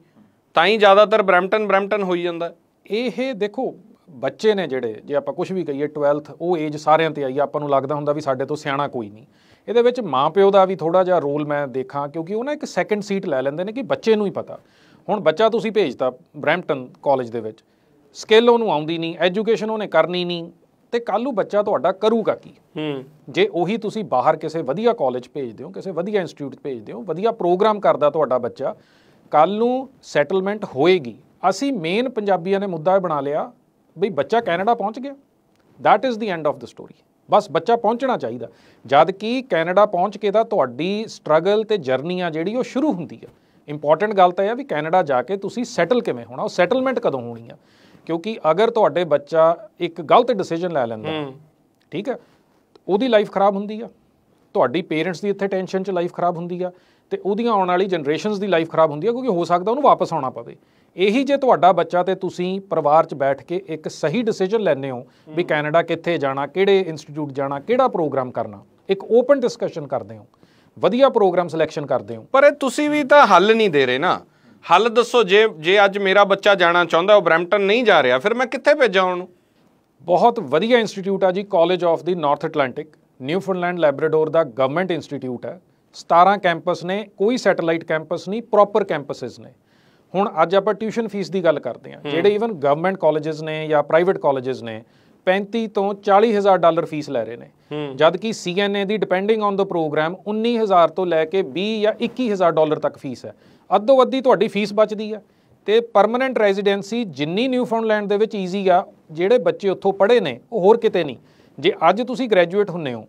ਤਾਂ ਹੀ ਜ਼ਿਆਦਾਤਰ ਬ੍ਰੈਂਪਟਨ ਬ੍ਰੈਂਪਟਨ ਹੋਈ ਜਾਂਦਾ ਇਹ ਦੇਖੋ ਬੱਚੇ ਨੇ ਜਿਹੜੇ ਜੇ ਆਪਾਂ ਕੁਝ ਵੀ ਕਹੀਏ 12th ਉਹ ਏਜ ਸਾਰਿਆਂ ਤੇ ਆਈ ਆਪਾਂ ਨੂੰ ਲੱਗਦਾ ਹੁੰਦਾ ਵੀ ਸਾਡੇ ਤੋਂ ਸਿਆਣਾ ਕੋਈ ਨਹੀਂ ਇਹਦੇ ਵਿੱਚ ਮਾਪਿਓ ਦਾ ਵੀ ਥੋੜਾ ਜਿਹਾ ਰੋਲ ਮੈਂ ਦੇਖਾਂ ਕਿਉਂਕਿ ਉਹ ਨਾ ਇੱਕ ਸੈਕੰਡ ਸੀਟ ਲੈ ਲੈਂਦੇ ਨੇ ਕਿ ਬੱਚੇ ਨੂੰ ਹੀ ਪਤਾ ਹੁਣ ਬੱਚਾ ਤੁਸੀਂ ਭੇਜਤਾ ਬ੍ਰੈਂਪਟਨ ਕਾਲਜ ਦੇ ਵਿੱਚ ਸਕਿੱਲ ਉਹਨੂੰ ਆਉਂਦੀ ਨਹੀਂ ਐਜੂਕੇਸ਼ਨ ਉਹਨੇ ਕਰਨੀ ਨਹੀਂ ਤੇ ਕੱਲੂ ਬੱਚਾ ਤੁਹਾਡਾ ਕਰੂਗਾ ਕੀ ਹੂੰ ਜੇ ਉਹੀ ਤੁਸੀਂ ਬਾਹਰ ਕਿਸੇ ਵਧੀਆ ਕਾਲਜ ਭੇਜਦੇ ਹੋ ਕਿਸੇ ਵਧੀਆ ਇੰਸਟੀਚਿਊਟ ਭੇਜਦੇ ਹੋ ਵਧੀਆ ਪ੍ਰੋਗਰਾਮ ਕਰਦਾ ਤੁਹਾਡਾ ਬੱਚਾ ਕੱਲ ਨੂੰ ਸੈਟਲਮੈਂਟ ਹੋਏਗੀ ਅਸੀਂ ਮੇਨ ਪੰਜਾਬੀਆਂ ਨੇ ਮੁੱਦਾ ਬਣਾ ਲਿਆ ਬਈ ਬੱਚਾ ਕੈਨੇਡਾ ਪਹੁੰਚ ਗਿਆ that is the end of the story ਬਸ ਬੱਚਾ ਪਹੁੰਚਣਾ ਚਾਹੀਦਾ ਜਦ ਕਿ ਕੈਨੇਡਾ ਪਹੁੰਚ ਕੇ ਤਾਂ ਤੁਹਾਡੀ ਸਟਰਗਲ ਤੇ ਜਰਨੀ ਆ ਜਿਹੜੀ ਉਹ ਸ਼ੁਰੂ ਹੁੰਦੀ ਆ ਇੰਪੋਰਟੈਂਟ ਗੱਲ ਤਾਂ ਇਹ ਆ ਵੀ ਕੈਨੇਡਾ ਜਾ ਕੇ ਤੁਸੀਂ ਸੈਟਲ ਕਿਵੇਂ ਹੋਣਾ ਉਹ ਸੈਟਲਮੈਂਟ ਕਦੋਂ ਹੋਣੀ ਆ ਕਿਉਂਕਿ ਅਗਰ ਤੁਹਾਡੇ ਬੱਚਾ ਇੱਕ ਗਲਤ ਡਿਸੀਜਨ ਲੈ ਲੈਂਦਾ ਠੀਕ ਹੈ ਉਹਦੀ ਲਾਈਫ ਖਰਾਬ ਹੁੰਦੀ ਆ ਤੁਹਾਡੀ ਪੇਰੈਂਟਸ ਦੀ ਇੱਥੇ ਟੈਨਸ਼ਨ 'ਚ ਲਾਈਫ ਖਰਾਬ ਹੁੰਦੀ ਆ ਤੇ ਉਹਦੀਆਂ ਆਉਣ ਵਾਲੀ ਜਨਰੇਸ਼ਨਸ ਦੀ ਲਾਈਫ ਖਰਾਬ ਹੁੰਦੀ ਹੈ ਕਿਉਂਕਿ ਹੋ ਸਕਦਾ ਉਹਨੂੰ ਵਾਪਸ ਆਉਣਾ ਪਵੇ ਇਹੀ ਜੇ ਤੁਹਾਡਾ ਬੱਚਾ ਤੇ ਤੁਸੀਂ ਪਰਿਵਾਰ 'ਚ ਬੈਠ ਕੇ ਇੱਕ ਸਹੀ ਡਿਸੀਜਨ ਲੈਣੇ ਹੋ ਵੀ ਕੈਨੇਡਾ ਕਿੱਥੇ ਜਾਣਾ ਕਿਹੜੇ ਇੰਸਟੀਚਿਊਟ ਜਾਣਾ ਕਿਹੜਾ ਪ੍ਰੋਗਰਾਮ ਕਰਨਾ ਇੱਕ ਓਪਨ ਡਿਸਕਸ਼ਨ ਕਰਦੇ ਹੋ ਵਧੀਆ ਪ੍ਰੋਗਰਾਮ ਸਿਲੈਕਸ਼ਨ ਕਰਦੇ ਹੋ ਪਰ ਇਹ ਤੁਸੀਂ ਵੀ ਤਾਂ ਹੱਲ ਨਹੀਂ ਦੇ ਰਹੇ ਨਾ ਹੱਲ ਦੱਸੋ ਜੇ ਜੇ ਅੱਜ ਮੇਰਾ ਬੱਚਾ ਜਾਣਾ ਚਾਹੁੰਦਾ ਉਹ ਬ੍ਰੈਂਪਟਨ ਨਹੀਂ ਜਾ ਰਿਹਾ ਫਿਰ ਮੈਂ ਕਿੱਥੇ ਭੇਜਾਂ ਉਹਨੂੰ ਬਹੁਤ ਵਧੀਆ ਇੰਸਟੀਚਿਊਟ ਆ ਜੀ college of the North Atlantic Newfoundland Labrador ਦਾ ਗਵਰਨਮੈਂਟ ਇੰਸਟੀਚਿਊਟ ਹੈ 17 ਕੈਂਪਸ ਨੇ ਕੋਈ ਸੈਟੇਲਾਈਟ ਕੈਂਪਸ ਨਹੀਂ ਪ੍ਰੋਪਰ ਕੈਂਪਸਸ ਨੇ ਹੁਣ ਅੱਜ ਆਪਾਂ ਟਿਊਸ਼ਨ ਫੀਸ ਦੀ ਗੱਲ ਕਰਦੇ ਹਾਂ ਜਿਹੜੇ ਇਵਨ ਗਵਰਨਮੈਂਟ ਕਾਲਜਸ ਨੇ ਜਾਂ ਪ੍ਰਾਈਵੇਟ ਕਾਲਜਸ ਨੇ 35 ਤੋਂ 40000 ਡਾਲਰ ਫੀਸ ਲੈ ਰਹੇ ਨੇ ਜਦ ਕਿ ਸੀਐਨਏ ਦੀ ਡਿਪੈਂਡਿੰਗ ਔਨ ਦਾ ਪ੍ਰੋਗਰਾਮ 19000 ਤੋਂ ਲੈ ਕੇ 20 ਜਾਂ 21000 ਡਾਲਰ ਤੱਕ ਫੀਸ ਹੈ ਅੱਧੋ ਅੱਧੀ ਤੁਹਾਡੀ ਫੀਸ ਬਚਦੀ ਹੈ ਤੇ ਪਰਮਨੈਂਟ ਰੈਜ਼ੀਡੈਂਸੀ ਜਿੰਨੀ ਨਿਊਫਾਊਂਡਲੈਂਡ ਦੇ ਵਿੱਚ ਈਜ਼ੀ ਆ ਜਿਹੜੇ ਬੱਚੇ ਉੱਥੋਂ ਪੜ੍ਹੇ ਨੇ ਉਹ ਹੋਰ ਕਿਤੇ ਨਹੀਂ ਜੇ ਅੱਜ ਤੁਸੀਂ ਗ੍ਰੈਜੂਏਟ ਹੁੰਨੇ ਹੋ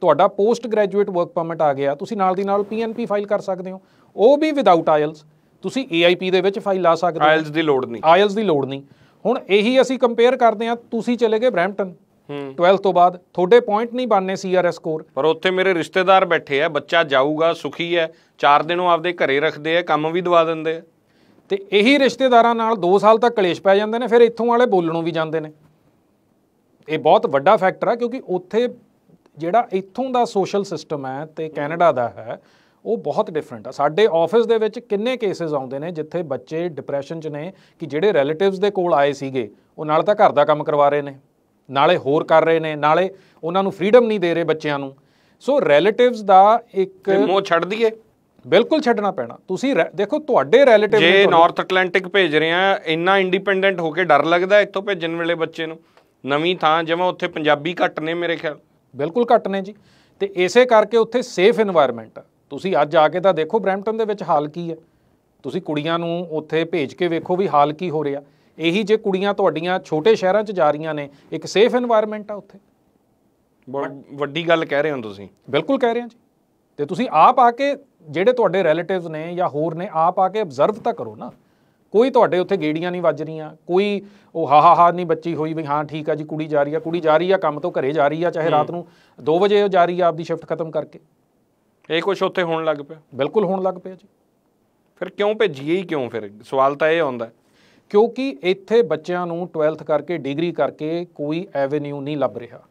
ਤੁਹਾਡਾ ਪੋਸਟ ਗ੍ਰੈਜੂਏਟ ਵਰਕ ਪਰਮਿਟ ਆ ਗਿਆ ਤੁਸੀਂ ਨਾਲ ਦੀ ਨਾਲ ਪੀਐਨਪੀ ਫਾਈਲ ਕਰ ਸਕਦੇ ਹੋ ਉਹ ਵੀ ਵਿਦਆਊਟ ਆਇਲਸ ਤੁਸੀਂ ਏਆਈਪੀ ਦੇ ਵਿੱਚ ਫਾਈਲ ਲਾ ਸਕਦੇ ਹੋ ਆਇਲਸ ਦੀ ਲੋੜ ਨਹੀਂ ਆਇਲਸ ਦੀ ਲੋੜ ਨਹੀਂ ਹੁਣ ਇਹੀ ਅਸੀਂ ਕੰਪੇਅਰ ਕਰਦੇ ਹਾਂ ਤੁਸੀਂ ਚਲੇ ਗਏ ਬ੍ਰੈਂਪਟਨ 12 ਤੋਂ ਬਾਅਦ ਤੁਹਾਡੇ ਪੁਆਇੰਟ ਨਹੀਂ ਬਣਨੇ ਸੀਆਰਐਸ ਸਕੋਰ ਪਰ ਉੱਥੇ ਮੇਰੇ ਰਿਸ਼ਤੇਦਾਰ ਬੈਠੇ ਆ ਬੱਚਾ ਜਾਊਗਾ ਸੁਖੀ ਹੈ 4 ਦਿਨ ਉਹ ਆਪਦੇ ਘਰੇ ਰੱਖਦੇ ਆ ਕੰਮ ਵੀ ਦਵਾ ਦਿੰਦੇ ਆ ਤੇ ਇਹੀ ਰਿਸ਼ਤੇਦਾਰਾਂ ਨਾਲ 2 ਸਾਲ ਤੱਕ ਕਲੇਸ਼ ਪੈ ਜਾਂਦੇ ਨੇ ਫਿਰ ਇੱਥੋਂ ਵਾਲੇ ਬੋਲਣੋਂ ਵੀ ਜਾਂਦੇ ਨੇ ਇਹ ਬਹੁਤ ਵੱਡਾ ਫੈਕਟਰ ਆ ਕਿਉਂਕਿ ਉੱਥੇ ਜਿਹੜਾ ਇੱਥੋਂ ਦਾ ਸੋਸ਼ਲ ਸਿਸਟਮ ਹੈ ਤੇ ਕੈਨੇਡਾ ਦਾ ਹੈ ਉਹ ਬਹੁਤ ਡਿਫਰੈਂਟ ਆ ਸਾਡੇ ਆਫਿਸ ਦੇ ਵਿੱਚ ਕਿੰਨੇ ਕੇਸਸ ਆਉਂਦੇ ਨੇ ਜਿੱਥੇ ਬੱਚੇ ਡਿਪਰੈਸ਼ਨ 'ਚ ਨੇ ਕਿ ਜਿਹੜੇ ਰਿਲੇਟਿਵਸ ਦੇ ਕੋਲ ਆਏ ਸੀਗੇ ਉਹ ਨਾਲ ਤਾਂ ਘਰ ਦਾ ਕੰਮ ਕਰਵਾ ਰਹੇ ਨੇ ਨਾਲੇ ਹੋਰ ਕਰ ਰਹੇ ਨੇ ਨਾਲੇ ਉਹਨਾਂ ਨੂੰ ਫ੍ਰੀडम ਨਹੀਂ ਦੇ ਰਹੇ ਬੱਚਿਆਂ ਨੂੰ ਸੋ ਰਿਲੇਟਿਵਸ ਦਾ ਇੱਕ ਮੋਹ ਛੱਡ ਦਈਏ ਬਿਲਕੁਲ ਛੱਡਣਾ ਪੈਣਾ ਤੁਸੀਂ ਦੇਖੋ ਤੁਹਾਡੇ ਰਿਲੇਟਿਵ ਜੇ ਨਾਰਥ ਅਟਲੈਂਟਿਕ ਭੇਜ ਰਹੇ ਆ ਇੰਨਾ ਇੰਡੀਪੈਂਡੈਂਟ ਹੋ ਕੇ ਡਰ ਲੱਗਦਾ ਇੱਥੋਂ ਭੇਜਣ ਵੇਲੇ ਬੱਚੇ ਨੂੰ ਨਵੀਂ ਥਾਂ ਜਿਵੇਂ ਉੱਥੇ ਪੰਜਾਬੀ ਘੱਟ ਨੇ ਮੇਰੇ ਖਿਆਲ ਬਿਲਕੁਲ ਘੱਟ ਨੇ ਜੀ ਤੇ ਇਸੇ ਕਰਕੇ ਉੱਥੇ ਸੇਫ এনवायरमेंट ਆ ਤੁਸੀਂ ਅੱਜ ਆ ਕੇ ਤਾਂ ਦੇਖੋ ਬ੍ਰੈਂਟਨ ਦੇ ਵਿੱਚ ਹਾਲ ਕੀ ਹੈ ਤੁਸੀਂ ਕੁੜੀਆਂ ਨੂੰ ਉੱਥੇ ਭੇਜ ਕੇ ਵੇਖੋ ਵੀ ਹਾਲ ਕੀ ਹੋ ਰਿਹਾ ਇਹੀ ਜੇ ਕੁੜੀਆਂ ਤੁਹਾਡੀਆਂ ਛੋਟੇ ਸ਼ਹਿਰਾਂ 'ਚ ਜਾ ਰਹੀਆਂ ਨੇ ਇੱਕ ਸੇਫ এনवायरमेंट ਆ ਉੱਥੇ ਵੱਡੀ ਗੱਲ ਕਹਿ ਰਹੇ ਹੋ ਤੁਸੀਂ ਬਿਲਕੁਲ ਕਹਿ ਰਹੇ ਹਾਂ ਜੀ ਤੇ ਤੁਸੀਂ ਆਪ ਆ ਕੇ ਜਿਹੜੇ ਤੁਹਾਡੇ ਰਿਲੇਟਿਵਸ ਨੇ ਜਾਂ ਹੋਰ ਨੇ ਆਪ ਆ ਕੇ ਅਬਜ਼ਰਵ ਤਾਂ ਕਰੋ ਨਾ ਕੋਈ ਤੁਹਾਡੇ ਉੱਥੇ ਗੇੜੀਆਂ ਨਹੀਂ ਵੱਜ ਰਹੀਆਂ ਕੋਈ ਉਹ ਹਾ ਹਾ ਹਾ ਨਹੀਂ ਬੱਚੀ ਹੋਈ ਵੀ ਹਾਂ ਠੀਕ ਆ ਜੀ ਕੁੜੀ ਜਾ ਰਹੀ ਆ ਕੁੜੀ ਜਾ ਰਹੀ ਆ ਕੰਮ ਤੋਂ ਘਰੇ ਜਾ ਰਹੀ ਆ ਚਾਹੇ ਰਾਤ ਨੂੰ 2 ਵਜੇ ਉਹ ਜਾ ਰਹੀ ਆ ਆਪਦੀ ਸ਼ਿਫਟ ਖਤਮ ਕਰਕੇ ਇਹ ਕੁਝ ਉੱਥੇ ਹੋਣ ਲੱਗ ਪਿਆ ਬਿਲਕੁਲ ਹੋਣ ਲੱਗ ਪਿਆ ਜੀ ਫਿਰ ਕਿਉਂ ਭੇਜੀਏ ਹੀ ਕਿਉਂ ਫਿਰ ਸਵਾਲ ਤਾਂ ਇਹ ਆਉਂਦਾ ਕਿਉਂਕਿ ਇੱਥੇ ਬੱਚਿਆਂ ਨੂੰ 12th ਕਰਕੇ ਡਿਗਰੀ ਕਰਕੇ ਕੋਈ ਐਵੇਨਿਊ ਨਹੀਂ ਲੱਭ ਰਿਹਾ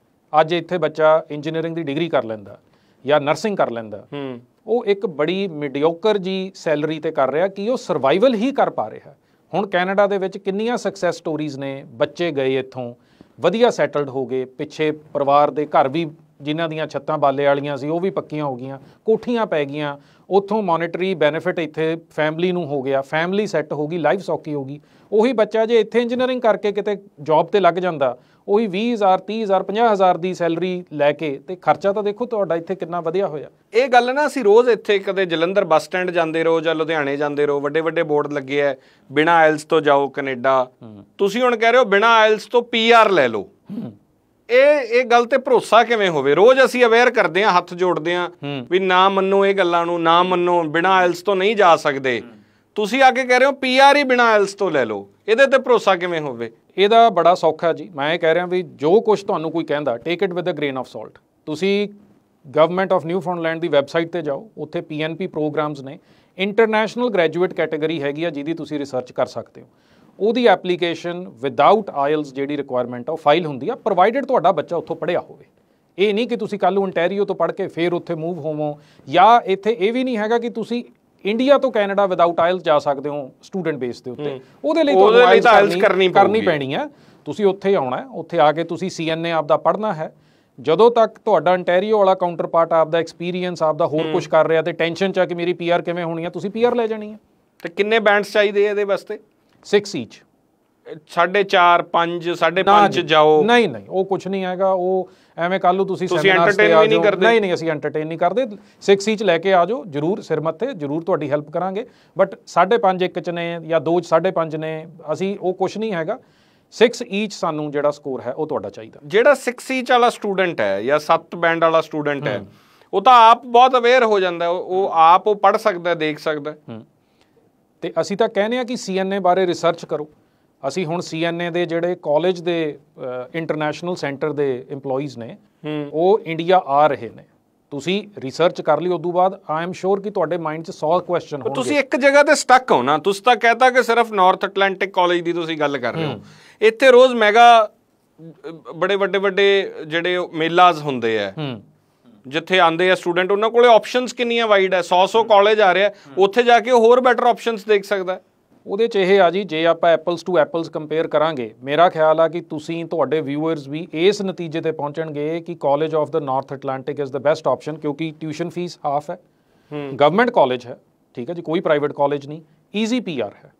ਅੱਜ ਇੱਥੇ ਬੱਚਾ ਇੰਜੀਨੀਅਰਿੰਗ ਦੀ ਡਿਗਰੀ ਕਰ ਲੈਂਦਾ ਜਾਂ ਨਰਸਿੰਗ ਕਰ ਲੈਂਦਾ ਹੂੰ ਉਹ ਇੱਕ ਬੜੀ ਮੀਡੀਓਕਰ ਜੀ ਸੈਲਰੀ ਤੇ ਕਰ ਰਿਹਾ ਕਿ ਉਹ ਸਰਵਾਈਵਲ ਹੀ ਕਰ ਪਾ ਰਿਹਾ ਹੁਣ ਕੈਨੇਡਾ ਦੇ ਵਿੱਚ ਕਿੰਨੀਆਂ ਸਕਸੈਸ ਸਟੋਰੀਜ਼ ਨੇ ਬੱਚੇ ਗਏ ਇੱਥੋਂ ਵਧੀਆ ਸੈਟਲਡ ਹੋ ਗਏ ਪਿੱਛੇ ਪਰਿਵਾਰ ਦੇ ਘਰ ਵੀ ਜਿਨ੍ਹਾਂ ਦੀਆਂ ਛੱਤਾਂ ਬਾਲੇ ਵਾਲੀਆਂ ਸੀ ਉਹ ਵੀ ਪੱਕੀਆਂ ਹੋ ਗਈਆਂ ਕੋਠੀਆਂ ਪੈ ਗਈਆਂ ਉੱਥੋਂ ਮੋਨਿਟਰੀ ਬੈਨੀਫਿਟ ਇੱਥੇ ਫੈਮਿਲੀ ਨੂੰ ਹੋ ਗਿਆ ਫੈਮਿਲੀ ਸੈੱਟ ਹੋ ਗਈ ਲਾਈਫ ਸੌਕੀ ਹੋ ਗਈ ਉਹੀ ਬੱਚਾ ਜੇ ਇੱਥੇ ਇੰਜੀਨੀਅਰਿੰਗ ਕਰਕੇ ਕਿਤੇ ਜੌਬ ਤੇ ਲੱਗ ਜਾਂਦਾ ਉਹੀ 20000 30000 50000 ਦੀ ਸੈਲਰੀ ਲੈ ਕੇ ਤੇ ਖਰਚਾ ਤਾਂ ਦੇਖੋ ਤੁਹਾਡਾ ਇੱਥੇ ਕਿੰਨਾ ਵਧਿਆ ਹੋਇਆ ਇਹ ਗੱਲ ਨਾ ਅਸੀਂ ਰੋਜ਼ ਇੱਥੇ ਕਦੇ ਜਲੰਧਰ ਬੱਸ ਸਟੈਂਡ ਜਾਂਦੇ ਰਹੋ ਜਾਂ ਲੁਧਿਆਣੇ ਜਾਂਦੇ ਰਹੋ ਵੱਡੇ ਵੱਡੇ ਬੋਰਡ ਲੱਗੇ ਐ ਬਿਨਾ ਆਇਲਸ ਤੋਂ ਜਾਓ ਕੈਨੇਡਾ ਤੁਸੀਂ ਹੁਣ ਕਹਿ ਰਹੇ ਹੋ ਬਿਨਾ ਆਇਲਸ ਤੋਂ ਪੀਆਰ ਲੈ ਲਓ ਇਹ ਇਹ ਗੱਲ ਤੇ ਭਰੋਸਾ ਕਿਵੇਂ ਹੋਵੇ ਰੋਜ਼ ਅਸੀਂ ਅਵੇਅਰ ਕਰਦੇ ਹਾਂ ਹੱਥ ਜੋੜਦੇ ਹਾਂ ਵੀ ਨਾ ਮੰਨੋ ਇਹ ਗੱਲਾਂ ਨੂੰ ਨਾ ਮੰਨੋ ਬਿਨਾ ਆਇਲਸ ਤੋਂ ਨਹੀਂ ਜਾ ਸਕਦੇ ਤੁਸੀਂ ਆ ਕੇ ਕਹਿ ਰਹੇ ਹੋ ਪੀਆਰ ਹੀ ਬਿਨਾ ਆਇਲਸ ਤੋਂ ਲੈ ਲਓ ਇਹਦੇ ਤੇ ਭਰੋਸਾ ਕਿਵੇਂ ਹੋਵੇ ਇਹਦਾ ਬੜਾ ਸੌਖਾ ਜੀ ਮੈਂ ਇਹ ਕਹਿ ਰਿਹਾ ਵੀ ਜੋ ਕੁਝ ਤੁਹਾਨੂੰ ਕੋਈ ਕਹਿੰਦਾ take it with a grain of salt ਤੁਸੀਂ ਗਵਰਨਮੈਂਟ ਆਫ ਨਿਊ ਫਾਊਂਡਲੈਂਡ ਦੀ ਵੈਬਸਾਈਟ ਤੇ ਜਾਓ ਉੱਥੇ ਪੀਐਨਪੀ ਪ੍ਰੋਗਰਾਮਸ ਨੇ ਇੰਟਰਨੈਸ਼ਨਲ ਗ੍ਰੈਜੂਏਟ ਕੈਟਾਗਰੀ ਹੈਗੀ ਆ ਜਿਹਦੀ ਤੁਸੀਂ ਰਿਸਰਚ ਕਰ ਸਕਦੇ ਹੋ ਉਹਦੀ ਐਪਲੀਕੇਸ਼ਨ ਵਿਦਆਊਟ ਆਇਲਸ ਜਿਹੜੀ ਰਿਕੁਆਇਰਮੈਂਟ ਆ ਫਾਈਲ ਹੁੰਦੀ ਆ ਪ੍ਰੋਵਾਈਡਡ ਤੁਹਾਡਾ ਬੱਚਾ ਉੱਥੋਂ ਪੜਿਆ ਹੋਵੇ ਇਹ ਨਹੀਂ ਕਿ ਤੁਸੀਂ ਕੱਲ ਨੂੰ ਤੋਂ ਪੜ ਕੇ ਫੇਰ ਉੱਥੇ ਮੂਵ ਹੋਵੋ ਜਾਂ ਇੱਥੇ ਇਹ ਵੀ ਨਹੀਂ ਹੈਗਾ ਕਿ ਤੁਸੀਂ ਇੰਡੀਆ ਤੋਂ ਕੈਨੇਡਾ ਵਿਦਆਊਟ ਆਇਲਸ ਜਾ ਸਕਦੇ ਹੋ ਸਟੂਡੈਂਟ ਬੇਸ ਦੇ ਉੱਤੇ ਉਹਦੇ ਲਈ ਤੁਹਾਨੂੰ ਆਇਲਸ ਕਰਨੀ ਪੈਣੀ ਆ ਤੁਸੀਂ ਉੱਥੇ ਆਉਣਾ ਹੈ ਉੱਥੇ ਆ ਕੇ ਤੁਸੀਂ ਸੀਐਨਏ ਆਪ ਦਾ ਪੜਨਾ ਹੈ ਜਦੋਂ ਤੱਕ ਤੁਹਾਡਾ ਅੰਟੈਰੀਓ ਵਾਲਾ ਕਾਊਂਟਰਪਾਰਟ ਆਪ ਦਾ ਐਕਸਪੀਰੀਅੰਸ ਆਪ ਦਾ ਹੋਰ ਕੁਝ ਕਰ ਰਿਹਾ ਤੇ ਟੈਨਸ਼ਨ ਚ ਆ ਕਿ ਮੇਰੀ ਪੀਆਰ ਕਿਵੇਂ ਹੋਣੀ ਆ ਤੁਸੀਂ ਪੀਆਰ ਲੈ ਜਾਣੀ ਆ ਤੇ ਕਿੰਨੇ ਬੈਂਡਸ ਚਾਹੀਦੇ ਇਹਦੇ ਵਾਸਤੇ 6 ਈਚ 4.5 5 ਚ ਜਾਓ ਨਹੀਂ ਨਹੀਂ ਉਹ ਕੁਝ ਨਹੀਂ ਹੈਗਾ ਉਹ ਐਵੇਂ ਕੱਲ ਨੂੰ ਤੁਸੀਂ ਐਂਟਰਟੇਨ ਵੀ ਨਹੀਂ ਕਰਦੇ ਨਹੀਂ ਨਹੀਂ ਅਸੀਂ ਐਂਟਰਟੇਨ ਨਹੀਂ ਕਰਦੇ 6 ਈਚ ਲੈ ਕੇ ਆ ਜਰੂਰ ਸਿਰ ਮੱਥੇ ਜਰੂਰ ਤੁਹਾਡੀ ਹੈਲਪ ਕਰਾਂਗੇ ਬਟ 5.5 ਇੱਕ ਚ ਨੇ ਜਾਂ 2 5.5 ਨੇ ਅਸੀਂ ਉਹ ਕੁਝ ਨਹੀਂ ਹੈਗਾ 6 ਈਚ ਸਾਨੂੰ ਜਿਹੜਾ ਸਕੋਰ ਹੈ ਉਹ ਤੁਹਾਡਾ ਚਾਹੀਦਾ ਜਿਹੜਾ 6 ਈਚ ਵਾਲਾ ਸਟੂਡੈਂਟ ਹੈ ਜਾਂ 7 ਬੈਂਡ ਵਾਲਾ ਸਟੂਡੈਂਟ ਹੈ ਉਹ ਤਾਂ ਆਪ ਬਹੁਤ ਅਵੇਅਰ ਹੋ ਜਾਂਦਾ ਉਹ ਆਪ ਉਹ ਪੜ ਸਕਦਾ ਦੇਖ ਸਕਦਾ ਤੇ ਅਸੀਂ ਤਾਂ ਕਹਿੰਦੇ ਆ ਕਿ ਸੀਐਨਏ ਬਾਰੇ ਰਿਸਰਚ ਕਰੋ ਅਸੀਂ ਹੁਣ ਸੀਐਨਏ ਦੇ ਜਿਹੜੇ ਕਾਲਜ ਦੇ ਇੰਟਰਨੈਸ਼ਨਲ ਸੈਂਟਰ ਦੇ EMPLOYEES ਨੇ ਉਹ ਇੰਡੀਆ ਆ ਰਹੇ ਨੇ ਤੁਸੀਂ ਰਿਸਰਚ ਕਰ ਲਈ ਉਦੋਂ ਬਾਅਦ ਆਈ ਐਮ ਸ਼ੋਰ ਕਿ ਤੁਹਾਡੇ ਮਾਈਂਡ 'ਚ 100 ਕੁਐਸਚਨ ਹੋਣਗੇ ਤੁਸੀਂ ਇੱਕ ਜਗ੍ਹਾ ਤੇ ਸਟਕ ਹੋ ਨਾ ਤੁਸੀਂ ਤਾਂ ਕਹਤਾ ਕਿ ਸਿਰਫ ਨਾਰਥ ਅਟਲੈਂਟਿਕ ਕਾਲਜ ਦੀ ਤੁਸੀਂ ਗੱਲ ਕਰ ਰਹੇ ਹੋ ਇੱਥੇ ਰੋਜ਼ ਮੈਗਾ ਬੜੇ ਵੱਡੇ ਵੱਡੇ ਜਿਹੜੇ ਮੇਲਾਜ਼ ਹੁੰਦੇ ਆ ਜਿੱਥੇ ਆਂਦੇ ਆ ਸਟੂਡੈਂਟ ਉਹਨਾਂ ਕੋਲੇ ਆਪਸ਼ਨਸ ਕਿੰਨੀਆਂ ਵਾਈਡ ਆ 100-100 ਕਾਲਜ ਆ ਰਿਹਾ ਉੱਥੇ ਜਾ ਕੇ ਹੋਰ ਬੈਟਰ ਆਪਸ਼ਨਸ ਦੇਖ ਸਕਦਾ ਉਹਦੇ ਚ ਇਹ ਆ ਜੀ ਜੇ ਆਪਾਂ ਐਪਲਸ ਟੂ ਐਪਲਸ ਕੰਪੇਅਰ ਕਰਾਂਗੇ ਮੇਰਾ ਖਿਆਲ ਆ ਕਿ ਤੁਸੀਂ ਤੁਹਾਡੇ ਵਿਊਅਰਸ ਵੀ ਇਸ ਨਤੀਜੇ ਤੇ ਪਹੁੰਚਣਗੇ ਕਿ college of the North Atlantic is the best option ਕਿਉਂਕਿ ਟਿਊਸ਼ਨ ਫੀਸ ਹਾਫ ਹੈ ਗਵਰਨਮੈਂਟ ਕਾਲਜ ਹੈ ਠੀਕ ਹੈ ਜੀ ਕੋਈ ਪ੍ਰਾਈਵੇਟ ਕਾਲਜ ਨਹੀਂ ਈਜ਼ੀ ਪੀਆਰ ਹੈ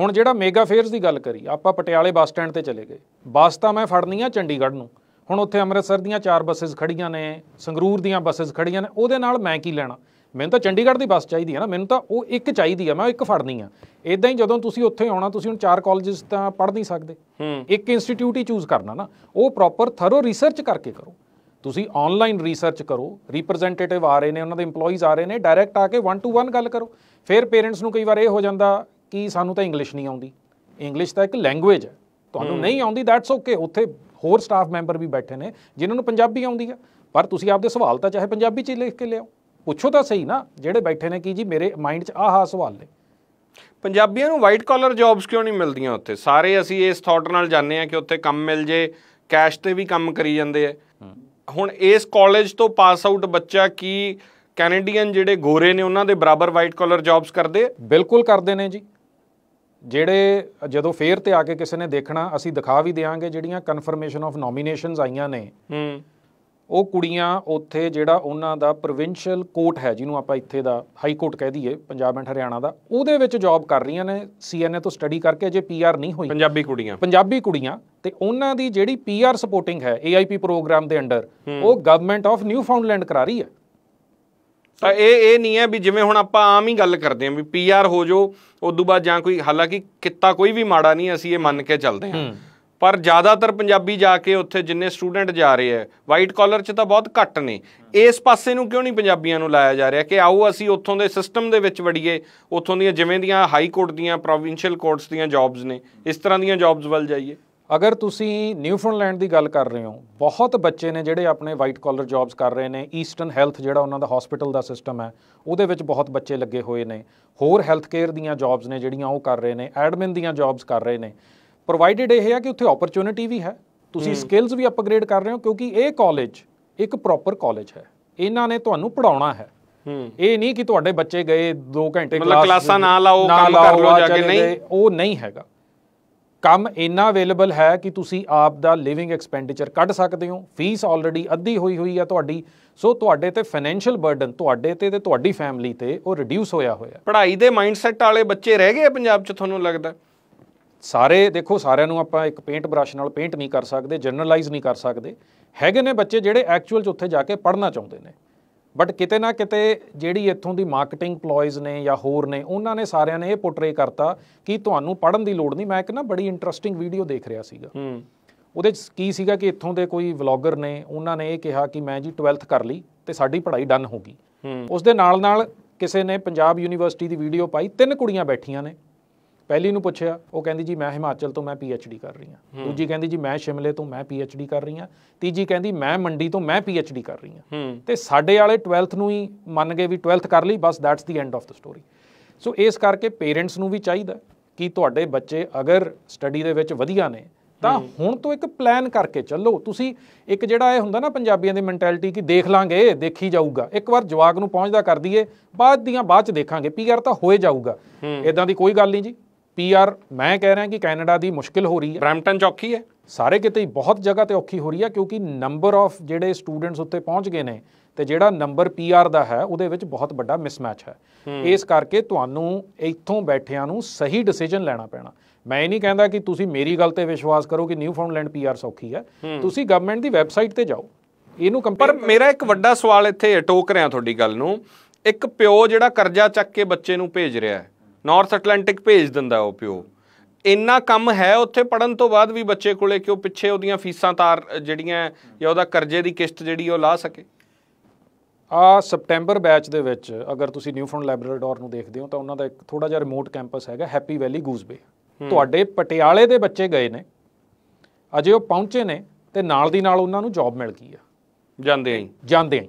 ਹੁਣ ਜਿਹੜਾ ਮੇਗਾ ਫੇਅਰਸ ਦੀ ਗੱਲ ਕਰੀ ਆਪਾਂ ਪਟਿਆਲੇ ਬੱਸ ਸਟੈਂਡ ਤੇ ਚਲੇ ਗਏ ਬੱਸ ਤਾਂ ਮੈਂ ਫੜਨੀ ਆ ਚੰਡੀਗੜ੍ਹ ਨੂੰ ਹੁਣ ਉੱਥੇ ਅੰਮ੍ਰਿਤਸਰ ਦੀਆਂ ਚਾਰ ਬੱਸਸ ਖੜੀਆਂ ਨੇ ਸੰਗਰੂਰ ਦੀਆਂ ਬੱਸਸ ਖੜੀਆਂ ਨੇ ਉਹਦੇ ਨਾਲ ਮੈਂ ਕੀ ਲੈਣਾ ਮੈਨੂੰ ਤਾਂ ਚੰਡੀਗੜ੍ਹ ਦੀ ਬੱਸ ਚਾਹੀਦੀ ਹੈ ਨਾ ਮੈਨੂੰ ਤਾਂ ਉਹ ਇੱਕ ਚਾਹੀਦੀ ਆ ਮੈਂ ਇੱਕ ਫੜਨੀ ਆ ਇਦਾਂ ਹੀ ਜਦੋਂ ਤੁਸੀਂ ਉੱਥੇ ਆਉਣਾ ਤੁਸੀਂ ਹੁਣ ਚਾਰ ਕਾਲਜਸ ਤਾਂ ਪੜ੍ਹ ਨਹੀਂ ਸਕਦੇ ਇੱਕ ਇੰਸਟੀਚਿਊਟ ਹੀ ਚੂਜ਼ ਕਰਨਾ ਨਾ ਉਹ ਪ੍ਰੋਪਰ ਥਰੋ ਰਿਸਰਚ ਕਰਕੇ ਕਰੋ ਤੁਸੀਂ ਆਨਲਾਈਨ ਰਿਸਰਚ ਕਰੋ ਰਿਪਰੈਜ਼ੈਂਟੇਟਿਵ ਆ ਰਹੇ ਨੇ ਉਹਨਾਂ ਦੇ EMPLOYEES ਆ ਰਹੇ ਨੇ ਡਾਇਰੈਕਟ ਆ ਕੇ 1 ਟੂ 1 ਗੱਲ ਕਰੋ ਫਿਰ ਪੇਰੈਂਟਸ ਨੂੰ ਕਈ ਵਾਰ ਇਹ ਹੋ ਜਾਂਦਾ ਕਿ ਸਾਨੂੰ ਤਾਂ ਇੰਗਲਿਸ਼ ਨਹੀਂ ਆਉਂਦੀ ਇੰਗਲਿਸ਼ ਤਾਂ ਇੱਕ ਲੈਂਗੁਏਜ ਹੈ ਤੁਹਾਨੂੰ ਨਹੀਂ ਆਉਂਦੀ ਦੈਟਸ ਓਕੇ ਉੱਥੇ ਹੋਰ ਸਟਾਫ ਮੈਂਬਰ ਵੀ ਬੈਠੇ ਨੇ ਜਿਨ੍ਹਾਂ ਨੂੰ ਪੰਜਾਬੀ ਆਉਂਦੀ ਆ ਪਰ ਤੁਸੀਂ ਆਪਦੇ ਸਵਾਲ ਤਾਂ ਚਾਹੇ ਪੰਜਾਬੀ 'ਚ ਲਿਖ ਕੇ ਲਿਆਓ ਪੁੱਛੋ ਤਾਂ ਸਹੀ ਨਾ ਜਿਹੜੇ ਬੈਠੇ ਨੇ ਕਿ ਜੀ ਮੇਰੇ ਮਾਈਂਡ 'ਚ ਆਹ ਸਵਾਲ ਨੇ ਪੰਜਾਬੀਆਂ ਨੂੰ ਵਾਈਟ ਕਾਲਰ ਜੌਬਸ ਕਿਉਂ ਨਹੀਂ ਮਿਲਦੀਆਂ ਉੱਥੇ ਸਾਰੇ ਅਸੀਂ ਇਸ ਥਾਟ ਨਾਲ ਜਾਣਦੇ ਆ ਕਿ ਉੱਥੇ ਕੰਮ ਮਿਲ ਜੇ ਕੈਸ਼ ਤੇ ਵੀ ਕੰਮ ਕਰੀ ਜਾਂਦੇ ਆ ਹੁਣ ਇਸ ਕਾਲਜ ਤੋਂ ਪਾਸ ਆਊਟ ਬੱਚਾ ਕੀ ਕੈਨੇਡੀਅਨ ਜਿਹੜੇ ਗੋਰੇ ਨੇ ਉਹਨਾਂ ਦੇ ਬਰਾਬਰ ਵਾਈਟ ਕਾਲਰ ਜੌਬਸ ਕਰਦੇ ਬਿਲਕੁਲ ਕਰਦੇ ਨੇ ਜੀ ਜਿਹੜੇ ਜਦੋਂ ਫੇਰ ਤੇ ਆ ਕੇ ਕਿਸੇ ਨੇ ਦੇਖਣਾ ਅਸੀਂ ਦਿਖਾ ਵੀ ਦੇਵਾਂਗੇ ਜਿਹੜੀਆਂ ਕਨਫਰਮੇਸ਼ਨ ਆਫ ਨੋਮੀਨੇਸ਼ਨਸ ਆਈਆਂ ਨੇ ਹੂੰ ਉਹ ਕੁੜੀਆਂ ਉੱਥੇ ਜਿਹੜਾ ਉਹਨਾਂ ਦਾ ਪ੍ਰੋਵਿੰਸ਼ੀਅਲ ਕੋਰਟ ਹੈ ਜਿਹਨੂੰ ਆਪਾਂ ਇੱਥੇ ਦਾ ਹਾਈ ਕੋਰਟ ਕਹਿ ਦਈਏ ਪੰਜਾਬ ਐਂਡ ਹਰਿਆਣਾ ਦਾ ਉਹਦੇ ਵਿੱਚ ਜੌਬ ਕਰ ਰਹੀਆਂ ਨੇ ਸੀਐਨਏ ਤੋਂ ਸਟੱਡੀ ਕਰਕੇ ਜੇ ਪੀਆਰ ਨਹੀਂ ਹੋਈ ਪੰਜਾਬੀ ਕੁੜੀਆਂ ਪੰਜਾਬੀ ਕੁੜੀਆਂ ਤੇ ਉਹਨਾਂ ਦੀ ਜਿਹੜੀ ਪੀਆਰ ਸਪੋਰਟਿੰਗ ਹੈ ਏਆਈਪੀ ਪ੍ਰੋਗਰਾਮ ਦੇ ਅੰਡਰ ਉਹ ਗਵਰਨਮੈਂਟ ਆਫ ਨਿਊ ਕਰਾ ਰਹੀ ਹੈ ਤਾਂ ਇਹ ਇਹ ਨਹੀਂ ਹੈ ਵੀ ਜਿਵੇਂ ਹੁਣ ਆਪਾਂ ਆਮ ਹੀ ਗੱਲ ਕਰਦੇ ਹਾਂ ਵੀ ਪੀਆਰ ਹੋ ਜਾਓ ਉਸ ਤੋਂ ਬਾਅਦ ਜਾਂ ਕੋਈ ਹਾਲਾਂਕਿ ਕਿੱਤਾ ਕੋਈ ਵੀ ਮਾੜਾ ਨਹੀਂ ਅਸੀਂ ਇਹ ਮੰਨ ਕੇ ਚੱਲਦੇ ਹਾਂ ਪਰ ਜ਼ਿਆਦਾਤਰ ਪੰਜਾਬੀ ਜਾ ਕੇ ਉੱਥੇ ਜਿੰਨੇ ਸਟੂਡੈਂਟ ਜਾ ਰਹੇ ਆ ਵਾਈਟ ਕਾਲਰ 'ਚ ਤਾਂ ਬਹੁਤ ਘੱਟ ਨੇ ਇਸ ਪਾਸੇ ਨੂੰ ਕਿਉਂ ਨਹੀਂ ਪੰਜਾਬੀਆਂ ਨੂੰ ਲਾਇਆ ਜਾ ਰਿਹਾ ਕਿ ਆਓ ਅਸੀਂ ਉੱਥੋਂ ਦੇ ਸਿਸਟਮ ਦੇ ਵਿੱਚ ਵੜੀਏ ਉੱਥੋਂ ਦੀਆਂ ਜਿਵੇਂ ਦੀਆਂ ਹਾਈ ਕੋਰਟ ਦੀਆਂ ਪ੍ਰੋਵਿੰਸ਼ੀਅਲ ਕੋਰਟਸ ਦੀਆਂ ਜੌਬਸ ਨੇ ਇਸ ਤਰ੍ਹਾਂ ਦੀਆਂ ਜੌਬਸ ਵੱਲ ਜਾਈਏ ਅਗਰ ਤੁਸੀਂ ਨਿਊਫਾਊਂਡਲੈਂਡ ਦੀ ਗੱਲ ਕਰ ਰਹੇ ਹੋ ਬਹੁਤ ਬੱਚੇ ਨੇ ਜਿਹੜੇ ਆਪਣੇ ਵਾਈਟ ਕਾਲਰ ਜੌਬਸ ਕਰ ਰਹੇ ਨੇ ਈਸਟਰਨ ਹੈਲਥ ਜਿਹੜਾ ਉਹਨਾਂ ਦਾ ਹਸਪੀਟਲ ਦਾ ਸਿਸਟਮ ਹੈ ਉਹਦੇ ਵਿੱਚ ਬਹੁਤ ਬੱਚੇ ਲੱਗੇ ਹੋਏ ਨੇ ਹੋਰ ਹੈਲਥ ਕੇਅਰ ਦੀਆਂ ਜੌਬਸ ਨੇ ਜਿਹੜੀਆਂ ਉਹ ਕਰ ਰਹੇ ਨੇ ਐਡਮਿਨ ਦੀਆਂ ਜੌਬਸ ਕਰ ਰਹੇ ਨੇ ਪ੍ਰੋਵਾਈਡਡ ਇਹ ਹੈ ਕਿ ਉੱਥੇ ਓਪਰਚ्युनिटी ਵੀ ਹੈ ਤੁਸੀਂ ਸਕਿੱਲਸ ਵੀ ਅਪਗ੍ਰੇਡ ਕਰ ਰਹੇ ਹੋ ਕਿਉਂਕਿ ਇਹ ਕਾਲਜ ਇੱਕ ਪ੍ਰੋਪਰ ਕਾਲਜ ਹੈ ਇਹਨਾਂ ਨੇ ਤੁਹਾਨੂੰ ਪੜਾਉਣਾ ਹੈ ਇਹ ਨਹੀਂ ਕਿ ਤੁਹਾਡੇ ਬੱਚੇ ਗਏ 2 ਘੰਟੇ ਕਲਾਸ ਮਤਲਬ ਕਲਾਸਾਂ ਨਾ ਲਾਓ ਕੰਮ ਕਰ ਲਓ ਜਾ ਕੇ ਨਹੀਂ ਉਹ ਨਹੀਂ ਹੈਗਾ ਕੰਮ ਇੰਨਾ ਅਵੇਲੇਬਲ ਹੈ ਕਿ ਤੁਸੀਂ ਆਪ ਦਾ ਲਿਵਿੰਗ ਐਕਸਪੈਂਡੀਚਰ ਕੱਢ ਸਕਦੇ ਹੋ ਫੀਸ ਆਲਰੇਡੀ ਅੱਧੀ ਹੋਈ ਹੋਈ ਆ ਤੁਹਾਡੀ ਸੋ ਤੁਹਾਡੇ ਤੇ ਫਾਈਨੈਂਸ਼ੀਅਲ ਬਰਡਨ ਤੁਹਾਡੇ ਤੇ ਤੇ ਤੁਹਾਡੀ ਫੈਮਿਲੀ ਤੇ ਉਹ ਰਿਡਿਊਸ ਹੋਇਆ ਹੋਇਆ ਪੜ੍ਹਾਈ ਦੇ ਮਾਈਂਡਸੈਟ ਵਾਲੇ ਬੱਚੇ ਰਹਿ ਗਏ ਪੰਜਾਬ 'ਚ ਤੁਹਾਨੂੰ ਲੱਗਦਾ ਸਾਰੇ ਦੇਖੋ ਸਾਰਿਆਂ ਨੂੰ ਆਪਾਂ ਇੱਕ ਪੇਂਟ ਬ੍ਰਸ਼ ਨਾਲ ਪੇਂਟ ਨਹੀਂ ਕਰ ਸਕਦੇ ਜਨਰਲਾਈਜ਼ ਨਹੀਂ ਕਰ ਸਕਦੇ ਹੈਗੇ ਨੇ ਬੱਚੇ ਜਿਹੜੇ ਐਕਚੁਅਲ 'ਚ ਉੱਥੇ ਜਾ ਕੇ ਪੜ੍ਹਨਾ ਚਾਹੁੰਦੇ ਨੇ ਬਟ ਕਿਤੇ ਨਾ ਕਿਤੇ ਜਿਹੜੀ ਇੱਥੋਂ ਦੀ ਮਾਰਕੀਟਿੰਗ ਪਲੋਇਜ਼ ਨੇ ਜਾਂ ਹੋਰ ਨੇ ਉਹਨਾਂ ਨੇ ਸਾਰਿਆਂ ਨੇ ਇਹ ਪੋਰਟਰੇ ਕਰਤਾ ਕਿ ਤੁਹਾਨੂੰ ਪੜਨ ਦੀ ਲੋੜ ਨਹੀਂ ਮੈਂ ਇੱਕ ਨਾ ਬੜੀ ਇੰਟਰਸਟਿੰਗ ਵੀਡੀਓ ਦੇਖ ਰਿਹਾ ਸੀਗਾ ਹੂੰ ਉਹਦੇ ਵਿੱਚ ਕੀ ਸੀਗਾ ਕਿ ਇੱਥੋਂ ਦੇ ਕੋਈ ਵਲੌਗਰ ਨੇ ਉਹਨਾਂ ਨੇ ਇਹ ਕਿਹਾ ਕਿ ਮੈਂ ਜੀ 12th ਕਰ ਲਈ ਤੇ ਸਾਡੀ ਪੜ੍ਹਾਈ ਡਨ ਹੋ ਗਈ ਹੂੰ ਉਸ ਦੇ ਨਾਲ ਨਾਲ ਕਿਸੇ ਨੇ ਪੰਜਾਬ ਯੂਨੀਵਰਸਿਟੀ ਦੀ ਵੀਡੀਓ ਪਾਈ ਤਿੰਨ ਕੁੜੀਆਂ ਬੈਠੀਆਂ ਨੇ ਪਹਿਲੀ ਨੂੰ ਪੁੱਛਿਆ ਉਹ ਕਹਿੰਦੀ ਜੀ ਮੈਂ ਹਿਮਾਚਲ ਤੋਂ ਮੈਂ ਪੀਐਚਡੀ ਕਰ ਰਹੀ ਹਾਂ ਦੂਜੀ ਕਹਿੰਦੀ ਜੀ ਮੈਂ ਸ਼ਿਮਲੇ ਤੋਂ ਮੈਂ ਪੀਐਚਡੀ ਕਰ ਰਹੀ ਹਾਂ ਤੀਜੀ ਕਹਿੰਦੀ ਮੈਂ ਮੰਡੀ ਤੋਂ ਮੈਂ ਪੀਐਚਡੀ ਕਰ ਰਹੀ ਹਾਂ ਤੇ ਸਾਡੇ ਵਾਲੇ 12th ਨੂੰ ਹੀ ਮੰਨ ਗਏ ਵੀ 12th ਕਰ ਲਈ ਬਸ that's the end of the story so ਇਸ ਕਰਕੇ ਪੇਰੈਂਟਸ ਨੂੰ ਵੀ ਚਾਹੀਦਾ ਕਿ ਤੁਹਾਡੇ ਬੱਚੇ ਅਗਰ ਸਟੱਡੀ ਦੇ ਵਿੱਚ ਵਧੀਆ ਨੇ ਤਾਂ ਹੁਣ ਤੋਂ ਇੱਕ ਪਲਾਨ ਕਰਕੇ ਚੱਲੋ ਤੁਸੀਂ ਇੱਕ ਜਿਹੜਾ ਇਹ ਹੁੰਦਾ ਨਾ ਪੰਜਾਬੀਆਂ ਦੀ ਮੈਂਟੈਲਿਟੀ ਕਿ ਦੇਖ ਲਾਂਗੇ ਦੇਖੀ ਜਾਊਗਾ ਇੱਕ ਵਾਰ ਜਵਾਕ ਨੂੰ ਪਹੁੰਚਦਾ ਕਰ ਦਈਏ ਬਾਅਦ ਦੀਆਂ ਬਾਅਦ ਚ ਦੇਖਾਂਗੇ ਪੀਆਰ ਤਾਂ ਹੋਏ ਜਾਊਗਾ ਇਦਾਂ ਦੀ ਕੋਈ ਗੱਲ ਨਹੀਂ ਜੀ ਪੀਆਰ ਮੈਂ ਕਹਿ ਰਿਹਾ ਕਿ ਕੈਨੇਡਾ ਦੀ ਮੁਸ਼ਕਿਲ ਹੋ ਰਹੀ ਹੈ ਬ੍ਰੈਂਪਟਨ ਚੌਕੀ ਹੈ ਸਾਰੇ ਕਿਤੇ ਹੀ ਬਹੁਤ ਜਗ੍ਹਾ ਤੇ ਔਖੀ ਹੋ ਰਹੀ ਹੈ ਕਿਉਂਕਿ ਨੰਬਰ ਆਫ ਜਿਹੜੇ ਸਟੂਡੈਂਟਸ ਉੱਤੇ ਪਹੁੰਚ ਗਏ ਨੇ ਤੇ ਜਿਹੜਾ ਨੰਬਰ ਪੀਆਰ ਦਾ ਹੈ ਉਹਦੇ ਵਿੱਚ ਬਹੁਤ ਵੱਡਾ ਮਿਸਮੈਚ ਹੈ ਇਸ ਕਰਕੇ ਤੁਹਾਨੂੰ ਇੱਥੋਂ ਬੈਠਿਆਂ ਨੂੰ ਸਹੀ ਡਿਸੀਜਨ ਲੈਣਾ ਪੈਣਾ ਮੈਂ ਇਹ ਨਹੀਂ ਕਹਿੰਦਾ ਕਿ ਤੁਸੀਂ ਮੇਰੀ ਗੱਲ ਤੇ ਵਿਸ਼ਵਾਸ ਕਰੋ ਕਿ ਨਿਊਫਾਊਂਡਲੈਂਡ ਪੀਆਰ ਸੌਖੀ ਹੈ ਤੁਸੀਂ ਗਵਰਨਮੈਂਟ ਦੀ ਵੈਬਸਾਈਟ ਤੇ ਜਾਓ ਇਹਨੂੰ ਕੰਪੇਅਰ ਪਰ ਮੇਰਾ ਇੱਕ ਵੱਡਾ ਸਵਾਲ ਇੱਥੇ ਟੋਕ ਰਿਹਾ ਤੁਹਾਡੀ ਗੱਲ ਨੂੰ ਇੱਕ ਪਿਓ ਜਿਹੜਾ ਕਰਜ਼ਾ ਚੱਕ ਕੇ ਬੱਚੇ ਨੂੰ ਭੇਜ ਰਿਹਾ ਹੈ ਨਾਰਥ ਅਟਲੈਂਟਿਕ ਭੇਜ ਦਿੰਦਾ ਉਹ ਪਿਓ ਇੰਨਾ ਕੰਮ ਹੈ ਉੱਥੇ ਪੜਨ ਤੋਂ ਬਾਅਦ ਵੀ ਬੱਚੇ ਕੋਲੇ ਕਿ ਉਹ ਪਿੱਛੇ ਉਹਦੀਆਂ ਫੀਸਾਂ ਤਾਰ ਜਿਹੜੀਆਂ ਜਾਂ ਉਹਦਾ ਕਰਜ਼ੇ ਦੀ ਕਿਸ਼ਤ ਜਿਹੜੀ ਉਹ ਲਾ ਸਕੇ ਆ ਸਪਟੈਂਬਰ ਬੈਚ ਦੇ ਵਿੱਚ ਅਗਰ ਤੁਸੀਂ ਲਾਇਬ੍ਰੇਰੀ ਡੋਰ ਨੂੰ ਦੇਖਦੇ ਹੋ ਤਾਂ ਉਹਨਾਂ ਦਾ ਇੱਕ ਥੋੜਾ ਜਿਹਾ ਰਿਮੋਟ ਕੈਂਪਸ ਹੈਗਾ ਹੈਪੀ ਵੈਲੀ ਗੂਸਬੇ ਤੁਹਾਡੇ ਪਟਿਆਲੇ ਦੇ ਬੱਚੇ ਗਏ ਨੇ ਅਜੇ ਉਹ ਪਹੁੰਚੇ ਨੇ ਤੇ ਨਾਲ ਦੀ ਨਾਲ ਉਹਨਾਂ ਨੂੰ ਜੌਬ ਮਿਲ ਗਈ ਆ ਜਾਂਦੇ ਆਂ ਜਾਂਦੇ ਆਂ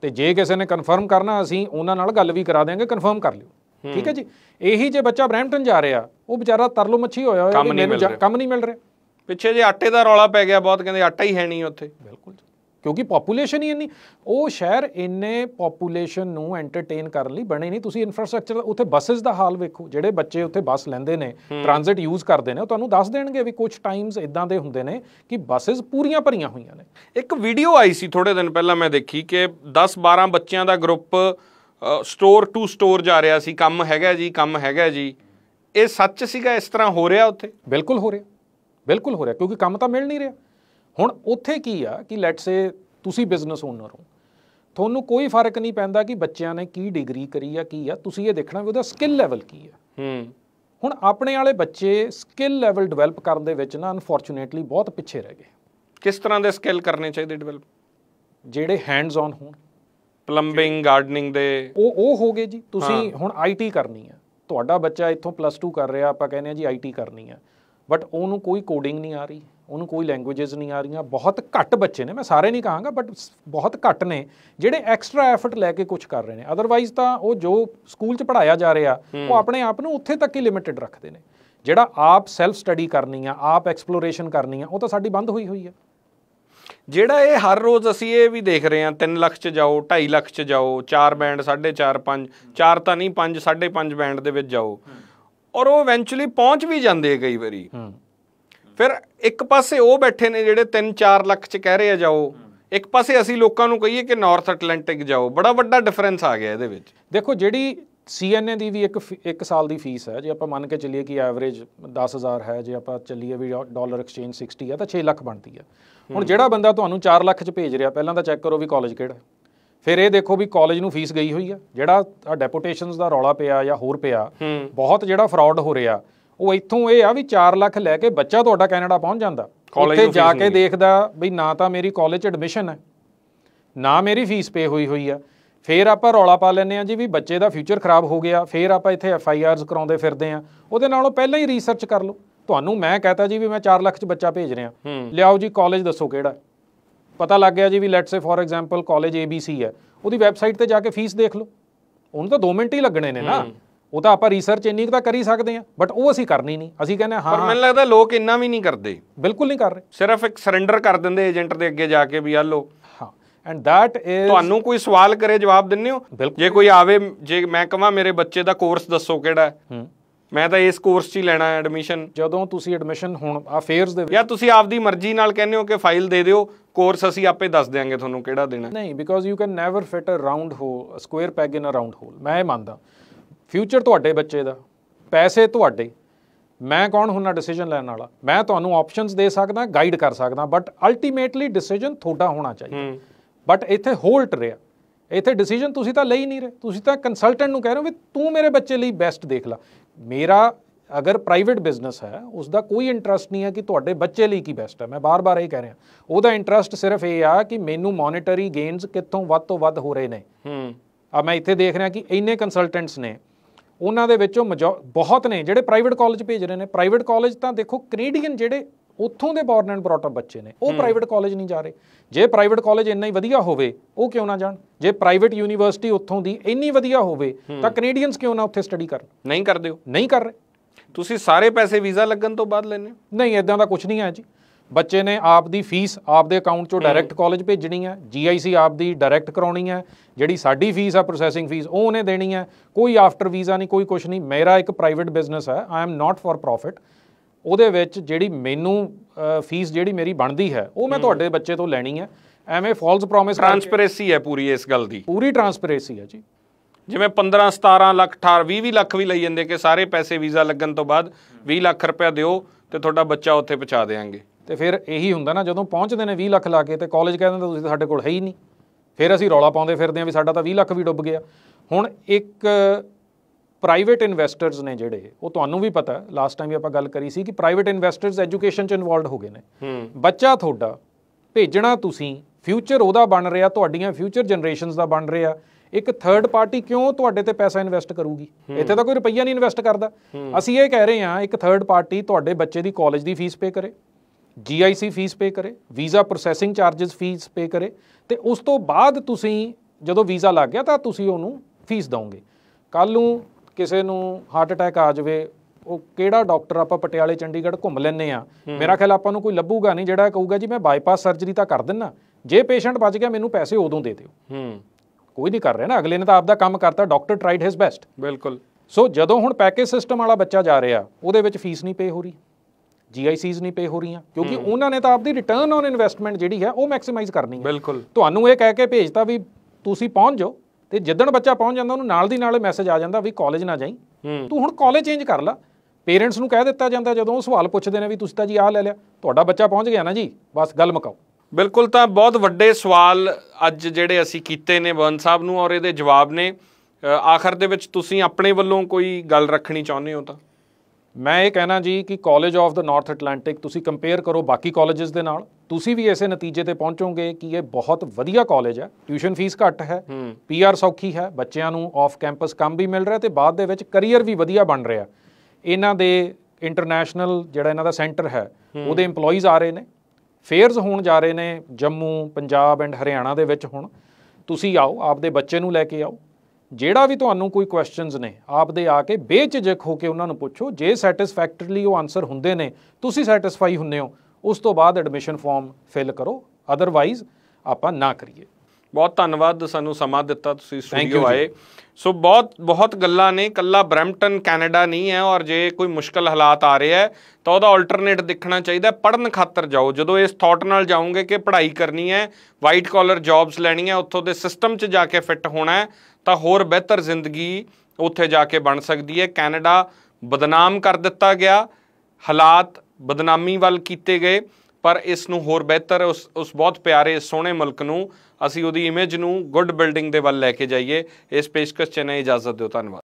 ਤੇ ਜੇ ਕਿਸੇ ਨੇ ਕਨਫਰਮ ਕਰਨਾ ਅਸੀਂ ਉਹਨਾਂ ਨਾਲ ਗੱਲ ਵੀ ਕਰਾ ਦੇਵਾਂਗੇ ਕਨਫਰਮ ਕਰ ਲਿਓ ਠੀਕ ਹੈ ਜੀ ਇਹੀ ਜੇ ਬੱਚਾ ਬ੍ਰੈਂਟਨ ਜਾ ਰਿਹਾ ਉਹ ਵਿਚਾਰਾ ਤਰਲੋ ਮੱਛੀ ਹੋਇਆ ਹੋਇਆ ਮੈਨੂੰ ਕੰਮ ਨਹੀਂ ਮਿਲ ਰਿਹਾ ਪਿੱਛੇ ਜੇ ਆਟੇ ਦਾ ਰੌਲਾ ਪੈ ਗਿਆ ਬਹੁਤ ਕਹਿੰਦੇ ਆਟਾ ਹੀ ਹੈ ਨਹੀਂ ਉੱਥੇ ਬਿਲਕੁਲ ਕਿਉਂਕਿ ਪੋਪੂਲੇਸ਼ਨ ਹੀ ਇੰਨੀ ਉਹ ਸ਼ਹਿਰ ਇੰਨੇ ਪੋਪੂਲੇਸ਼ਨ ਨੂੰ ਐਂਟਰਟੇਨ ਕਰਨ ਲਈ ਬਣੇ ਨਹੀਂ ਤੁਸੀਂ ਇਨਫਰਾਸਟ੍ਰਕਚਰ ਉੱਥੇ ਬੱਸਸ ਦਾ ਹਾਲ ਵੇਖੋ ਜਿਹੜੇ ਬੱਚੇ ਉੱਥੇ ਬੱਸ ਲੈਂਦੇ ਨੇ ਟ੍ਰਾਂਜ਼ਿਟ ਯੂਜ਼ ਕਰਦੇ ਨੇ ਉਹ ਤੁਹਾਨੂੰ ਦੱਸ ਦੇਣਗੇ ਵੀ ਕੁਝ ਟਾਈਮਸ ਇਦਾਂ ਦੇ ਹੁੰਦੇ ਨੇ ਕਿ ਬੱਸਸ ਪੂਰੀਆਂ ਭਰੀਆਂ ਹੋਈਆਂ ਨੇ ਇੱਕ ਵੀਡੀਓ ਆਈ ਸੀ ਥੋੜੇ ਦਿਨ ਪਹਿਲਾਂ ਮੈਂ ਦੇਖੀ ਕਿ 10 12 ਬੱਚਿਆਂ ਦਾ ਗਰੁੱਪ ਸਟੋਰ ਟੂ ਸਟੋਰ ਜਾ ਰਿਹਾ ਸੀ ਕੰਮ ਹੈਗਾ ਜੀ ਕੰਮ ਹੈਗਾ ਜੀ ਇਹ ਸੱਚ ਸੀਗਾ ਇਸ ਤਰ੍ਹਾਂ ਹੋ ਰਿਹਾ ਉੱਥੇ ਬਿਲਕੁਲ ਹੋ ਰਿਹਾ ਬਿਲਕੁਲ ਹੋ ਰਿਹਾ ਕਿਉਂਕਿ ਕੰਮ ਤਾਂ ਮਿਲ ਨਹੀਂ ਰਿਹਾ ਹੁਣ ਉੱਥੇ ਕੀ ਆ ਕਿ ਲੈਟਸ ਸੇ ਤੁਸੀਂ ਬਿਜ਼ਨਸ ਓਨਰ ਹੋ ਤੁਹਾਨੂੰ ਕੋਈ ਫਰਕ ਨਹੀਂ ਪੈਂਦਾ ਕਿ ਬੱਚਿਆਂ ਨੇ ਕੀ ਡਿਗਰੀ ਕਰੀ ਆ ਕੀ ਆ ਤੁਸੀਂ ਇਹ ਦੇਖਣਾ ਵੀ ਉਹਦਾ ਸਕਿੱਲ ਲੈਵਲ ਕੀ ਆ ਹੂੰ ਹੁਣ ਆਪਣੇ ਵਾਲੇ ਬੱਚੇ ਸਕਿੱਲ ਲੈਵਲ ਡਿਵੈਲਪ ਕਰਨ ਦੇ ਵਿੱਚ ਨਾ ਅਨਫੋਰਚੂਨੇਟਲੀ ਬਹੁਤ ਪਿੱਛੇ ਰਹਿ ਗਏ ਕਿਸ ਤਰ੍ਹਾਂ ਦੇ ਸਕਿੱਲ ਕਰਨੇ ਚਾਹੀਦੇ ਡਿਵੈਲਪ ਜਿਹੜੇ ਹੈਂਡਸ ਔਨ ਹੋਣ ਪਲੰਬਿੰਗ ਗਾਰਡਨਿੰਗ ਦੇ ਉਹ ਉਹ ਹੋ ਗਏ ਜੀ ਤੁਸੀਂ ਹੁਣ ਆਈਟੀ ਕਰਨੀ ਆ ਤੁਹਾਡਾ ਬੱਚਾ ਇੱਥੋਂ ਪਲੱਸ 2 ਕਰ ਰਿਹਾ ਆਪਾਂ ਕਹਿੰਦੇ ਆ ਜੀ ਆਈਟੀ ਕਰਨੀ ਆ ਬਟ ਉਹਨੂੰ ਕੋਈ ਕੋਡਿੰਗ ਨਹੀਂ ਆ ਰਹੀ ਉਹਨੂੰ ਕੋਈ ਲੈਂਗੁਏਜਸ ਨਹੀਂ ਆ ਰਹੀਆਂ ਬਹੁਤ ਘੱਟ ਬੱਚੇ ਨੇ ਮੈਂ ਸਾਰੇ ਨਹੀਂ ਕਹਾਂਗਾ ਬਟ ਬਹੁਤ ਘੱਟ ਨੇ ਜਿਹੜੇ ਐਕਸਟਰਾ ਐਫਰਟ ਲੈ ਕੇ ਕੁਝ ਕਰ ਰਹੇ ਨੇ ਅਦਰਵਾਈਜ਼ ਤਾਂ ਉਹ ਜੋ ਸਕੂਲ 'ਚ ਪੜਾਇਆ ਜਾ ਰਿਹਾ ਉਹ ਆਪਣੇ ਆਪ ਨੂੰ ਉੱਥੇ ਤੱਕ ਹੀ ਲਿਮਿਟਿਡ ਰੱਖਦੇ ਨੇ ਜਿਹੜਾ ਆਪ ਸੈਲਫ ਸਟੱਡੀ ਕਰਨੀ ਆ ਆਪ ਐਕਸਪਲੋਰੇਸ਼ਨ ਕਰਨੀ ਆ ਉਹ ਤਾਂ ਸਾਡੀ ਬੰਦ ਹੋਈ ਹੋਈ ਆ ਜਿਹੜਾ ਇਹ ਹਰ ਰੋਜ਼ ਅਸੀਂ ਇਹ ਵੀ ਦੇਖ ਰਹੇ ਹਾਂ 3 ਲੱਖ 'ਚ ਜਾਓ 2.5 ਲੱਖ 'ਚ ਜਾਓ 4 ਬੈਂਡ 4.5 5 4 ਤਾਂ ਨਹੀਂ 5 5.5 ਬੈਂਡ ਦੇ ਵਿੱਚ ਜਾਓ ਔਰ ਉਹ ਇਵੈਂਚੁਅਲੀ ਪਹੁੰਚ ਵੀ ਜਾਂਦੇ ਹੈ ਕਈ ਵਾਰੀ ਫਿਰ ਇੱਕ ਪਾਸੇ ਉਹ ਬੈਠੇ ਨੇ ਜਿਹੜੇ 3-4 ਲੱਖ 'ਚ ਕਹਿ ਰਹੇ ਆ ਜਾਓ ਇੱਕ ਪਾਸੇ ਅਸੀਂ ਲੋਕਾਂ ਨੂੰ ਕਹੀਏ ਕਿ ਨਾਰਥ ਐਟਲੈਂਟਿਕ ਜਾਓ ਬੜਾ ਵੱਡਾ ਡਿਫਰੈਂਸ ਆ ਗਿਆ ਇਹਦੇ ਵਿੱਚ ਦੇਖੋ ਜਿਹੜੀ ਸੀਐਨਏ ਦੀ ਵੀ ਇੱਕ ਇੱਕ ਸਾਲ ਦੀ ਫੀਸ ਹੈ ਜੇ ਆਪਾਂ ਮੰਨ ਕੇ ਚੱਲੀਏ ਕਿ ਐਵਰੇਜ 10000 ਹੈ ਜੇ ਆਪਾਂ ਚੱਲੀਏ ਵੀ ਡਾਲਰ ਐਕਸਚੇਂਜ 60 ਹੈ ਤਾਂ 6 ਲੱਖ ਬਣਦੀ ਹੈ ਹੁਣ ਜਿਹੜਾ ਬੰਦਾ ਤੁਹਾਨੂੰ 4 ਲੱਖ ਚ ਭੇਜ ਰਿਹਾ ਪਹਿਲਾਂ ਤਾਂ ਚੈੱਕ ਕਰੋ ਵੀ ਕਾਲਜ ਕਿਹੜਾ ਫਿਰ ਇਹ ਦੇਖੋ ਵੀ ਕਾਲਜ ਨੂੰ ਫੀਸ ਗਈ ਹੋਈ ਆ ਜਿਹੜਾ ਡੈਪੂਟੇਸ਼ਨਸ ਦਾ ਰੌਲਾ ਪਿਆ ਜਾਂ ਹੋਰ ਪਿਆ ਬਹੁਤ ਜਿਹੜਾ ਫਰਾਡ ਹੋ ਰਿਹਾ ਉਹ ਇੱਥੋਂ ਇਹ ਆ ਵੀ 4 ਲੱਖ ਲੈ ਕੇ ਬੱਚਾ ਤੁਹਾਡਾ ਕੈਨੇਡਾ ਪਹੁੰਚ ਜਾਂਦਾ ਉੱਥੇ ਜਾ ਕੇ ਦੇਖਦਾ ਵੀ ਨਾ ਤਾਂ ਮੇਰੀ ਕਾਲਜ ਐਡਮਿਸ਼ਨ ਹੈ ਨਾ ਮੇਰੀ ਫੀਸ ਪੇ ਹੋਈ ਹੋਈ ਆ ਫੇਰ ਆਪਾਂ ਰੌਲਾ ਪਾ ਲੈਨੇ ਆ ਜੀ ਵੀ ਬੱਚੇ ਦਾ ਫਿਊਚਰ ਖਰਾਬ ਹੋ ਗਿਆ ਫੇਰ ਆਪਾਂ ਇੱਥੇ ਐਫ ਆਈ ਆਰਸ ਕਰਾਉਂਦੇ ਫਿਰਦੇ ਆ ਉਹਦੇ ਨਾਲੋਂ ਪਹਿਲਾਂ ਹੀ ਰਿਸਰਚ ਕਰ ਲਓ ਤੁਹਾਨੂੰ ਮੈਂ ਕਹਤਾ ਜੀ ਵੀ ਮੈਂ 4 ਲੱਖ ਚ ਬੱਚਾ ਭੇਜ ਰਿਹਾ ਲਿਆਓ ਜੀ ਕਾਲਜ ਦੱਸੋ ਕਿਹੜਾ ਪਤਾ ਲੱਗ ਗਿਆ ਜੀ ਵੀ let's say for example college ABC ਹੈ ਉਹਦੀ ਵੈਬਸਾਈਟ ਤੇ ਜਾ ਕੇ ਫੀਸ ਦੇਖ ਲਓ ਉਹਨੂੰ ਤਾਂ 2 ਮਿੰਟ ਹੀ ਲੱਗਣੇ ਨੇ ਨਾ ਉਹ ਤਾਂ ਆਪਾਂ ਰਿਸਰਚ ਇੰਨੀ ਤਾਂ ਕਰ ਹੀ ਸਕਦੇ ਆ ਬਟ ਉਹ ਅਸੀਂ ਕਰਨੀ ਨਹੀਂ ਅਸੀਂ ਕਹਿੰਦੇ ਹਾਂ ਪਰ ਮੈਨੂੰ ਲੱਗਦਾ ਲੋਕ ਇੰਨਾ ਵੀ ਨਹੀਂ ਕਰਦੇ ਬਿਲਕੁਲ ਨਹੀਂ ਕਰ ਰਹੇ ਸਿਰਫ ਇੱਕ ਸਰੈਂਡਰ ਕਰ ਦਿੰਦੇ ਏਜੰਟ ਦੇ ਅੱਗੇ ਜਾ ਕੇ ਵੀ ਆ ਲੋ ਐਂਡ ਦੈਟ ਇਜ਼ ਤੁਹਾਨੂੰ ਕੋਈ ਸਵਾਲ ਕਰੇ ਜਵਾਬ ਦਿੰਨੇ ਹੋ ਜੇ ਕੋਈ ਆਵੇ ਜੇ ਮੈਂ ਕਹਾਂ ਮੇਰੇ ਬੱਚੇ ਦਾ ਕੋਰਸ ਦੱਸੋ ਕਿਹੜਾ ਮੈਂ ਤਾਂ ਇਸ ਕੋਰਸ 'ਚ ਹੀ ਲੈਣਾ ਹੈ ਐਡਮਿਸ਼ਨ ਜਦੋਂ ਤੁਸੀਂ ਐਡਮਿਸ਼ਨ ਹੁਣ ਅਫੇਅਰਸ ਦੇ ਜਾਂ ਤੁਸੀਂ ਆਪਦੀ ਮਰਜ਼ੀ ਨਾਲ ਕਹਿੰਦੇ ਹੋ ਕਿ ਫਾਈਲ ਦੇ ਦਿਓ ਕੋਰਸ ਅਸੀਂ ਆਪੇ ਦੱਸ ਦੇਾਂਗੇ ਤੁਹਾਨੂੰ ਕਿਹੜਾ ਦੇਣਾ ਨਹੀਂ because you can never fit a round hole square peg in a round hole ਮੈਂ ਇਹ ਮੰਨਦਾ ਫਿਊਚਰ ਤੁਹਾਡੇ ਬੱਚੇ ਦਾ ਪੈਸੇ ਤੁਹਾਡੇ ਮੈਂ ਕੌਣ ਹੁੰਨਾ ਡਿਸੀਜਨ ਲੈਣ ਵਾਲਾ ਮੈਂ ਤੁਹਾਨੂੰ ਆਪਸ਼ਨਸ ਦੇ ਸਕਦਾ ਗਾਈਡ ਕਰ ਸਕਦਾ ਬਟ ਅਲਟੀਮੇਟਲੀ ਡਿਸੀਜਨ ਤੁਹਾਡਾ ਹੋਣਾ ਚਾਹੀਦਾ ਬਟ ਇੱਥੇ ਹੋਲਟ ਰਿਹਾ ਇੱਥੇ ਡਿਸੀਜਨ ਤੁਸੀਂ ਤਾਂ ਲਈ ਨਹੀਂ ਰਹੇ ਤੁਸੀਂ ਤਾਂ ਕੰਸਲਟੈਂਟ ਨੂੰ ਕਹਿ ਰਹੇ ਹੋ ਵੀ ਤੂੰ ਮੇਰੇ ਬੱਚੇ ਲਈ ਬੈਸਟ ਦੇਖ ਲੈ ਮੇਰਾ ਅਗਰ ਪ੍ਰਾਈਵੇਟ ਬਿਜ਼ਨਸ ਹੈ ਉਸ ਦਾ ਕੋਈ ਇੰਟਰਸਟ ਨਹੀਂ ਹੈ ਕਿ ਤੁਹਾਡੇ ਬੱਚੇ ਲਈ ਕੀ ਬੈਸਟ ਹੈ ਮੈਂ ਬਾਰ-ਬਾਰ ਇਹ ਕਹਿ ਰਿਹਾ ਉਹਦਾ ਇੰਟਰਸਟ ਸਿਰਫ ਇਹ ਆ ਕਿ ਮੈਨੂੰ ਮੋਨਿਟਰੀ ਗੇਨਸ ਕਿੱਥੋਂ ਵੱਧ ਤੋਂ ਵੱਧ ਹੋ ਰਹੇ ਨੇ ਹੂੰ ਆ ਮੈਂ ਇੱਥੇ ਦੇਖ ਰਿਹਾ ਕਿ ਇੰਨੇ ਕੰਸਲਟੈਂਟਸ ਨੇ ਉਹਨਾਂ ਦੇ ਵਿੱਚੋਂ ਬਹੁਤ ਨੇ ਜਿਹੜੇ ਪ੍ਰਾਈਵੇਟ ਕਾਲਜ ਭੇਜ ਰਹੇ ਨੇ ਪ੍ਰਾਈਵੇਟ ਕਾਲਜ ਤਾਂ ਦੇਖੋ ਕੈਨੇਡੀਅਨ ਜਿਹੜੇ ਉੱਥੋਂ ਦੇ ਬੋਰਨ ਐਂਡ ਬ੍ਰੌਟ ਅਪ ਬੱਚੇ ਨੇ ਉਹ ਪ੍ਰਾਈਵੇਟ ਕਾਲਜ ਨਹੀਂ ਜਾ ਰਹੇ ਜੇ ਪ੍ਰਾਈਵੇਟ ਕਾਲਜ ਇੰਨਾ ਹੀ ਵਧੀਆ ਹੋਵੇ ਉਹ ਕਿਉਂ ਨਾ ਜਾਣ ਜੇ ਪ੍ਰਾਈਵੇਟ ਯੂਨੀਵਰਸਿਟੀ ਉੱਥੋਂ ਦੀ ਇੰਨੀ ਵਧੀਆ ਹੋਵੇ ਤਾਂ ਕੈਨੇਡੀਅਨਸ ਕਿਉਂ ਨਾ ਉੱਥੇ ਸਟੱਡੀ ਕਰਨ ਨਹੀਂ ਕਰਦੇ ਹੋ ਨਹੀਂ ਕਰ ਰਹੇ ਤੁਸੀਂ ਸਾਰੇ ਪੈਸੇ ਵੀਜ਼ਾ ਲੱਗਣ ਤੋਂ ਬਾਅਦ ਲੈਣੇ ਨਹੀਂ ਇਦਾਂ ਦਾ ਕੁਝ ਨਹੀਂ ਹੈ ਜੀ ਬੱਚੇ ਨੇ ਆਪ ਦੀ ਫੀਸ ਆਪ ਦੇ ਅਕਾਊਂਟ ਚੋਂ ਡਾਇਰੈਕਟ ਕਾਲਜ ਭੇਜਣੀ ਹੈ ਜੀਆਈਸੀ ਆਪ ਦੀ ਡਾਇਰੈਕਟ ਕਰਾਉਣੀ ਹੈ ਜਿਹੜੀ ਸਾਡੀ ਫੀਸ ਆ ਪ੍ਰੋਸੈਸਿੰਗ ਫੀਸ ਉਹ ਉਹਨੇ ਦੇਣੀ ਹੈ ਕੋਈ ਆਫਟਰ ਵੀਜ਼ਾ ਨਹੀਂ ਕੋਈ ਕੁਝ ਨਹੀਂ ਮੇਰਾ ਇੱਕ ਪ੍ਰਾਈਵੇਟ ਬਿਜ਼ਨਸ ਹੈ I am not for profit ਉਹਦੇ ਵਿੱਚ ਜਿਹੜੀ ਮੈਨੂੰ ਫੀਸ ਜਿਹੜੀ ਮੇਰੀ ਬਣਦੀ ਹੈ ਉਹ ਮੈਂ ਤੁਹਾਡੇ ਬੱਚੇ ਤੋਂ ਲੈਣੀ ਹੈ ਐਵੇਂ ਫਾਲਸ ਪ੍ਰੋਮਿਸ ਟ੍ਰਾਂਸਪੇਰੈਂਸੀ ਹੈ ਪੂਰੀ ਇਸ ਗੱਲ ਦੀ ਪੂਰੀ ਟ੍ਰਾਂਸਪੇਰੈਂਸੀ ਹੈ ਜੀ ਜਿਵੇਂ 15 17 ਲੱਖ 18 20 20 ਲੱਖ ਵੀ ਲਈ ਜਾਂਦੇ ਕਿ ਸਾਰੇ ਪੈਸੇ ਵੀਜ਼ਾ ਲੱਗਣ ਤੋਂ ਬਾਅਦ 20 ਲੱਖ ਰੁਪਏ ਦਿਓ ਤੇ ਤੁਹਾਡਾ ਬੱਚਾ ਉੱਥੇ ਪਹੁੰਚਾ ਦੇਾਂਗੇ ਤੇ ਫਿਰ ਇਹੀ ਹੁੰਦਾ ਨਾ ਜਦੋਂ ਪਹੁੰਚਦੇ ਨੇ 20 ਲੱਖ ਲਾ ਕੇ ਤੇ ਕਾਲਜ ਕਹਿੰਦੇ ਤੁਸੀਂ ਸਾਡੇ ਕੋਲ ਹੈ ਹੀ ਨਹੀਂ ਫਿਰ ਅਸੀਂ ਰੌਲਾ ਪਾਉਂਦੇ ਫਿਰਦੇ ਆਂ ਵੀ ਸਾਡਾ ਤਾਂ 20 ਲੱਖ ਵੀ ਡੁੱਬ ਗਿਆ ਹੁਣ ਇੱਕ ਪ੍ਰਾਈਵੇਟ ਇਨਵੈਸਟਰਸ ਨੇ ਜਿਹੜੇ ਉਹ ਤੁਹਾਨੂੰ ਵੀ ਪਤਾ ਲਾਸਟ ਟਾਈਮ ਵੀ ਆਪਾਂ ਗੱਲ ਕਰੀ ਸੀ ਕਿ ਪ੍ਰਾਈਵੇਟ ਇਨਵੈਸਟਰਸ ਐਜੂਕੇਸ਼ਨ ਚ ਇਨਵੋਲਡ ਹੋ ਗਏ ਨੇ ਬੱਚਾ ਤੁਹਾਡਾ ਭੇਜਣਾ ਤੁਸੀਂ ਫਿਊਚਰ ਉਹਦਾ ਬਣ ਰਿਹਾ ਤੁਹਾਡੀਆਂ ਫਿਊਚਰ ਜਨਰੇਸ਼ਨਸ ਦਾ ਬਣ ਰਿਹਾ ਇੱਕ ਥਰਡ ਪਾਰਟੀ ਕਿਉਂ ਤੁਹਾਡੇ ਤੇ ਪੈਸਾ ਇਨਵੈਸਟ ਕਰੂਗੀ ਇੱਥੇ ਤਾਂ ਕੋਈ ਰੁਪਈਆ ਨਹੀਂ ਇਨਵੈਸਟ ਕਰਦਾ ਅਸੀਂ ਇਹ ਕਹਿ ਰਹੇ ਹਾਂ ਇੱਕ ਥਰਡ ਪਾਰਟੀ ਤੁਹਾਡੇ ਬੱਚੇ ਦੀ ਕਾਲਜ ਦੀ ਫੀਸ ਪੇ ਕਰੇ ਜੀਆਈਸੀ ਫੀਸ ਪੇ ਕਰੇ visa processing charges fee pay ਕਰੇ ਤੇ ਉਸ ਤੋਂ ਬਾਅਦ ਤੁਸੀਂ ਜਦੋਂ ਵੀਜ਼ਾ ਲੱਗ ਗਿਆ ਤਾਂ ਤੁਸੀਂ ਉਹਨੂੰ ਫੀਸ ਦਿਓਗੇ ਕੱਲ ਨੂੰ ਕਿਸੇ ਨੂੰ ਹਾਰਟ ਅਟੈਕ ਆ ਜਾਵੇ ਉਹ ਕਿਹੜਾ ਡਾਕਟਰ ਆਪਾਂ ਪਟਿਆਲੇ ਚੰਡੀਗੜ੍ਹ ਘੁੰਮ ਲੈਨੇ ਆ ਮੇਰਾ ਖਿਆਲ ਆਪਾਂ ਨੂੰ ਕੋਈ ਲੱਭੂਗਾ ਨਹੀਂ ਜਿਹੜਾ ਕਹੂਗਾ ਜੀ ਮੈਂ ਬਾਈਪਾਸ ਸਰਜਰੀ ਤਾਂ ਕਰ ਦਿੰਨਾ ਜੇ ਪੇਸ਼ੈਂਟ ਬਚ ਗਿਆ ਮੈਨੂੰ ਪੈਸੇ ਉਦੋਂ ਦੇ ਦਿਓ ਹੂੰ ਕੋਈ ਨਹੀਂ ਕਰ ਰਿਹਾ ਨਾ ਅਗਲੇ ਨੇ ਤਾਂ ਆਪਦਾ ਕੰਮ ਕਰਤਾ ਡਾਕਟਰ ਟ੍ਰਾਈਡ ਹਿਸ ਬੈਸਟ ਬਿਲਕੁਲ ਸੋ ਜਦੋਂ ਹੁਣ ਪੈਕੇਜ ਸਿਸਟਮ ਵਾਲਾ ਬੱਚਾ ਜਾ ਰਿਹਾ ਉਹਦੇ ਵਿੱਚ ਫੀਸ ਨਹੀਂ ਪੇ ਹੋ ਰਹੀ ਜੀਆਈਸੀਜ਼ ਨਹੀਂ ਪੇ ਹੋ ਰਹੀਆਂ ਕਿਉਂਕਿ ਉਹਨਾਂ ਨੇ ਤਾਂ ਆਪਦੀ ਰਿਟਰਨ ਔਨ ਇਨਵੈਸਟਮੈਂਟ ਜਿਹੜੀ ਹੈ ਉਹ ਮੈਕਸਿਮਾਈਜ਼ ਕਰਨੀ ਹੈ ਬਿਲਕੁਲ ਤੁਹਾਨੂੰ ਇਹ ਕਹਿ ਕੇ ਭੇਜਤਾ ਵੀ ਤੁਸੀਂ ਪਹੁੰਚ ਜਾਓ ਤੇ ਜਿੱਦਣ ਬੱਚਾ ਪਹੁੰਚ ਜਾਂਦਾ ਉਹਨੂੰ ਨਾਲ ਦੀ ਨਾਲ ਮੈਸੇਜ ਆ ਜਾਂਦਾ ਵੀ ਕਾਲਜ ਨਾ ਜਾਈ ਤੂੰ ਹੁਣ ਕਾਲਜ ਚੇਂਜ ਕਰ ਲੈ ਪੇਰੈਂਟਸ ਨੂੰ ਕਹਿ ਦਿੱਤਾ ਜਾਂਦਾ ਜਦੋਂ ਉਹ ਸਵਾਲ ਪੁੱਛਦੇ ਨੇ ਵੀ ਤੁਸੀਂ ਤਾਂ ਜੀ ਆਹ ਲੈ ਲਿਆ ਤੁਹਾਡਾ ਬੱਚਾ ਪਹੁੰਚ ਗਿਆ ਨਾ ਜੀ ਬਸ ਗੱਲ ਮੁਕਾਓ ਬਿਲਕੁਲ ਤਾਂ ਬਹੁਤ ਵੱਡੇ ਸਵਾਲ ਅੱਜ ਜਿਹੜੇ ਅਸੀਂ ਕੀਤੇ ਨੇ ਬਨ ਸਾਹਿਬ ਨੂੰ ਔਰ ਇਹਦੇ ਜਵਾਬ ਨੇ ਆਖਰ ਦੇ ਵਿੱਚ ਤੁਸੀਂ ਆਪਣੇ ਵੱਲੋਂ ਕੋਈ ਗੱਲ ਰੱਖਣੀ ਚਾਹੁੰਦੇ ਹੋ ਤਾਂ ਮੈਂ ਇਹ ਕਹਿਣਾ ਜੀ ਕਿ college of the North Atlantic ਤੁਸੀਂ ਕੰਪੇਅਰ ਕਰੋ ਬਾਕੀ ਕਾਲਜਸ ਦੇ ਨਾਲ ਤੁਸੀਂ ਵੀ ਇਸੇ ਨਤੀਜੇ ਤੇ ਪਹੁੰਚੋਗੇ ਕਿ ਇਹ ਬਹੁਤ ਵਧੀਆ ਕਾਲਜ ਹੈ ਟਿਊਸ਼ਨ ਫੀਸ ਘੱਟ ਹੈ ਪੀਆਰ ਸੌਖੀ ਹੈ ਬੱਚਿਆਂ ਨੂੰ ਆਫ ਕੈਂਪਸ ਕੰਮ ਵੀ ਮਿਲ ਰਿਹਾ ਤੇ ਬਾਅਦ ਦੇ ਵਿੱਚ ਕੈਰੀਅਰ ਵੀ ਵਧੀਆ ਬਣ ਰਿਹਾ ਇਹਨਾਂ ਦੇ ਇੰਟਰਨੈਸ਼ਨਲ ਜਿਹੜਾ ਇਹਨਾਂ ਦਾ ਸੈਂਟਰ ਹੈ ਉਹਦੇ EMPLOYEES ਆ ਰਹੇ ਨੇ ਫੇਅਰਸ ਹੋਣ ਜਾ ਰਹੇ ਨੇ ਜੰਮੂ ਪੰਜਾਬ ਐਂਡ ਹਰਿਆਣਾ ਦੇ ਵਿੱਚ ਹੁਣ ਤੁਸੀਂ ਆਓ ਆਪਦੇ ਬੱਚੇ ਨੂੰ ਲੈ ਕੇ ਆਓ ਜਿਹੜਾ ਵੀ ਤੁਹਾਨੂੰ ਕੋਈ ਕੁਐਸਚਨਸ ਨੇ ਆਪਦੇ ਆ ਕੇ ਬੇਝਿਜਕ ਹੋ ਕੇ ਉਹਨਾਂ ਨੂੰ ਪੁੱਛੋ ਜੇ ਸੈਟੀਸਫੈਕਟਰੀਲੀ ਉਹ ਆਨਸਰ ਹੁੰਦੇ ਨੇ ਤੁਸੀਂ ਸੈਟੀਸਫਾਈ ਹੁੰਨੇ ਹੋ ਉਸ ਤੋਂ ਬਾਅਦ ਐਡਮਿਸ਼ਨ ਫਾਰਮ ਫਿਲ ਕਰੋ ਅਦਰਵਾਈਜ਼ ਆਪਾਂ ਨਾ ਕਰੀਏ ਬਹੁਤ ਧੰਨਵਾਦ ਸਾਨੂੰ ਸਮਾਂ ਦਿੱਤਾ ਤੁਸੀਂ ਸਟੂਡੀਓ ਆਏ ਸੋ ਬਹੁਤ ਬਹੁਤ ਗੱਲਾਂ ਨੇ ਕੱਲਾ ਬ੍ਰੈਂਪਟਨ ਕੈਨੇਡਾ ਨਹੀਂ ਹੈ ਔਰ ਜੇ ਕੋਈ ਮੁਸ਼ਕਲ ਹਾਲਾਤ ਆ ਰਿਹਾ ਹੈ ਤਾਂ ਉਹਦਾ ਆਲਟਰਨੇਟ ਦੇਖਣਾ ਚਾਹੀਦਾ ਪੜਨ ਖਾਤਰ ਜਾਓ ਜਦੋਂ ਇਸ ਥਾਟ ਨਾਲ ਜਾਓਗੇ ਕਿ ਪੜ੍ਹਾਈ ਕਰਨੀ ਹੈ ਵਾਈਟ ਕਾਲਰ ਜੌਬਸ ਲੈਣੀ ਹੈ ਉੱਥੋਂ ਦੇ ਸਿਸਟਮ 'ਚ ਜਾ ਕੇ ਫਿੱਟ ਹੋਣਾ ਹੈ ਤਾਂ ਹੋਰ ਬਿਹਤਰ ਜ਼ਿੰਦਗੀ ਉੱਥੇ ਜਾ ਕੇ ਬਣ ਸਕਦੀ ਹੈ ਕੈਨੇਡਾ ਬਦਨਾਮ ਕਰ ਦਿੱਤਾ ਗਿਆ ਹਾਲਾਤ ਬਦਨਾਮੀ ਵੱਲ ਕੀਤੇ ਗਏ ਪਰ ਇਸ ਨੂੰ ਹੋਰ ਬਿਹਤਰ ਉਸ ਉਸ ਬਹੁਤ ਪਿਆਰੇ ਸੋਹਣੇ ਮੁਲਕ ਨੂੰ ਅਸੀਂ ਉਹਦੀ ਇਮੇਜ ਨੂੰ ਗੁੱਡ ਬਿਲਡਿੰਗ ਦੇ ਵੱਲ ਲੈ ਕੇ ਜਾਈਏ ਇਸ ਪੇਸ਼ਕਸ਼ 'ਚ ਨੇ ਇਜਾਜ਼ਤ ਦਿਓ ਧੰਨਵਾਦ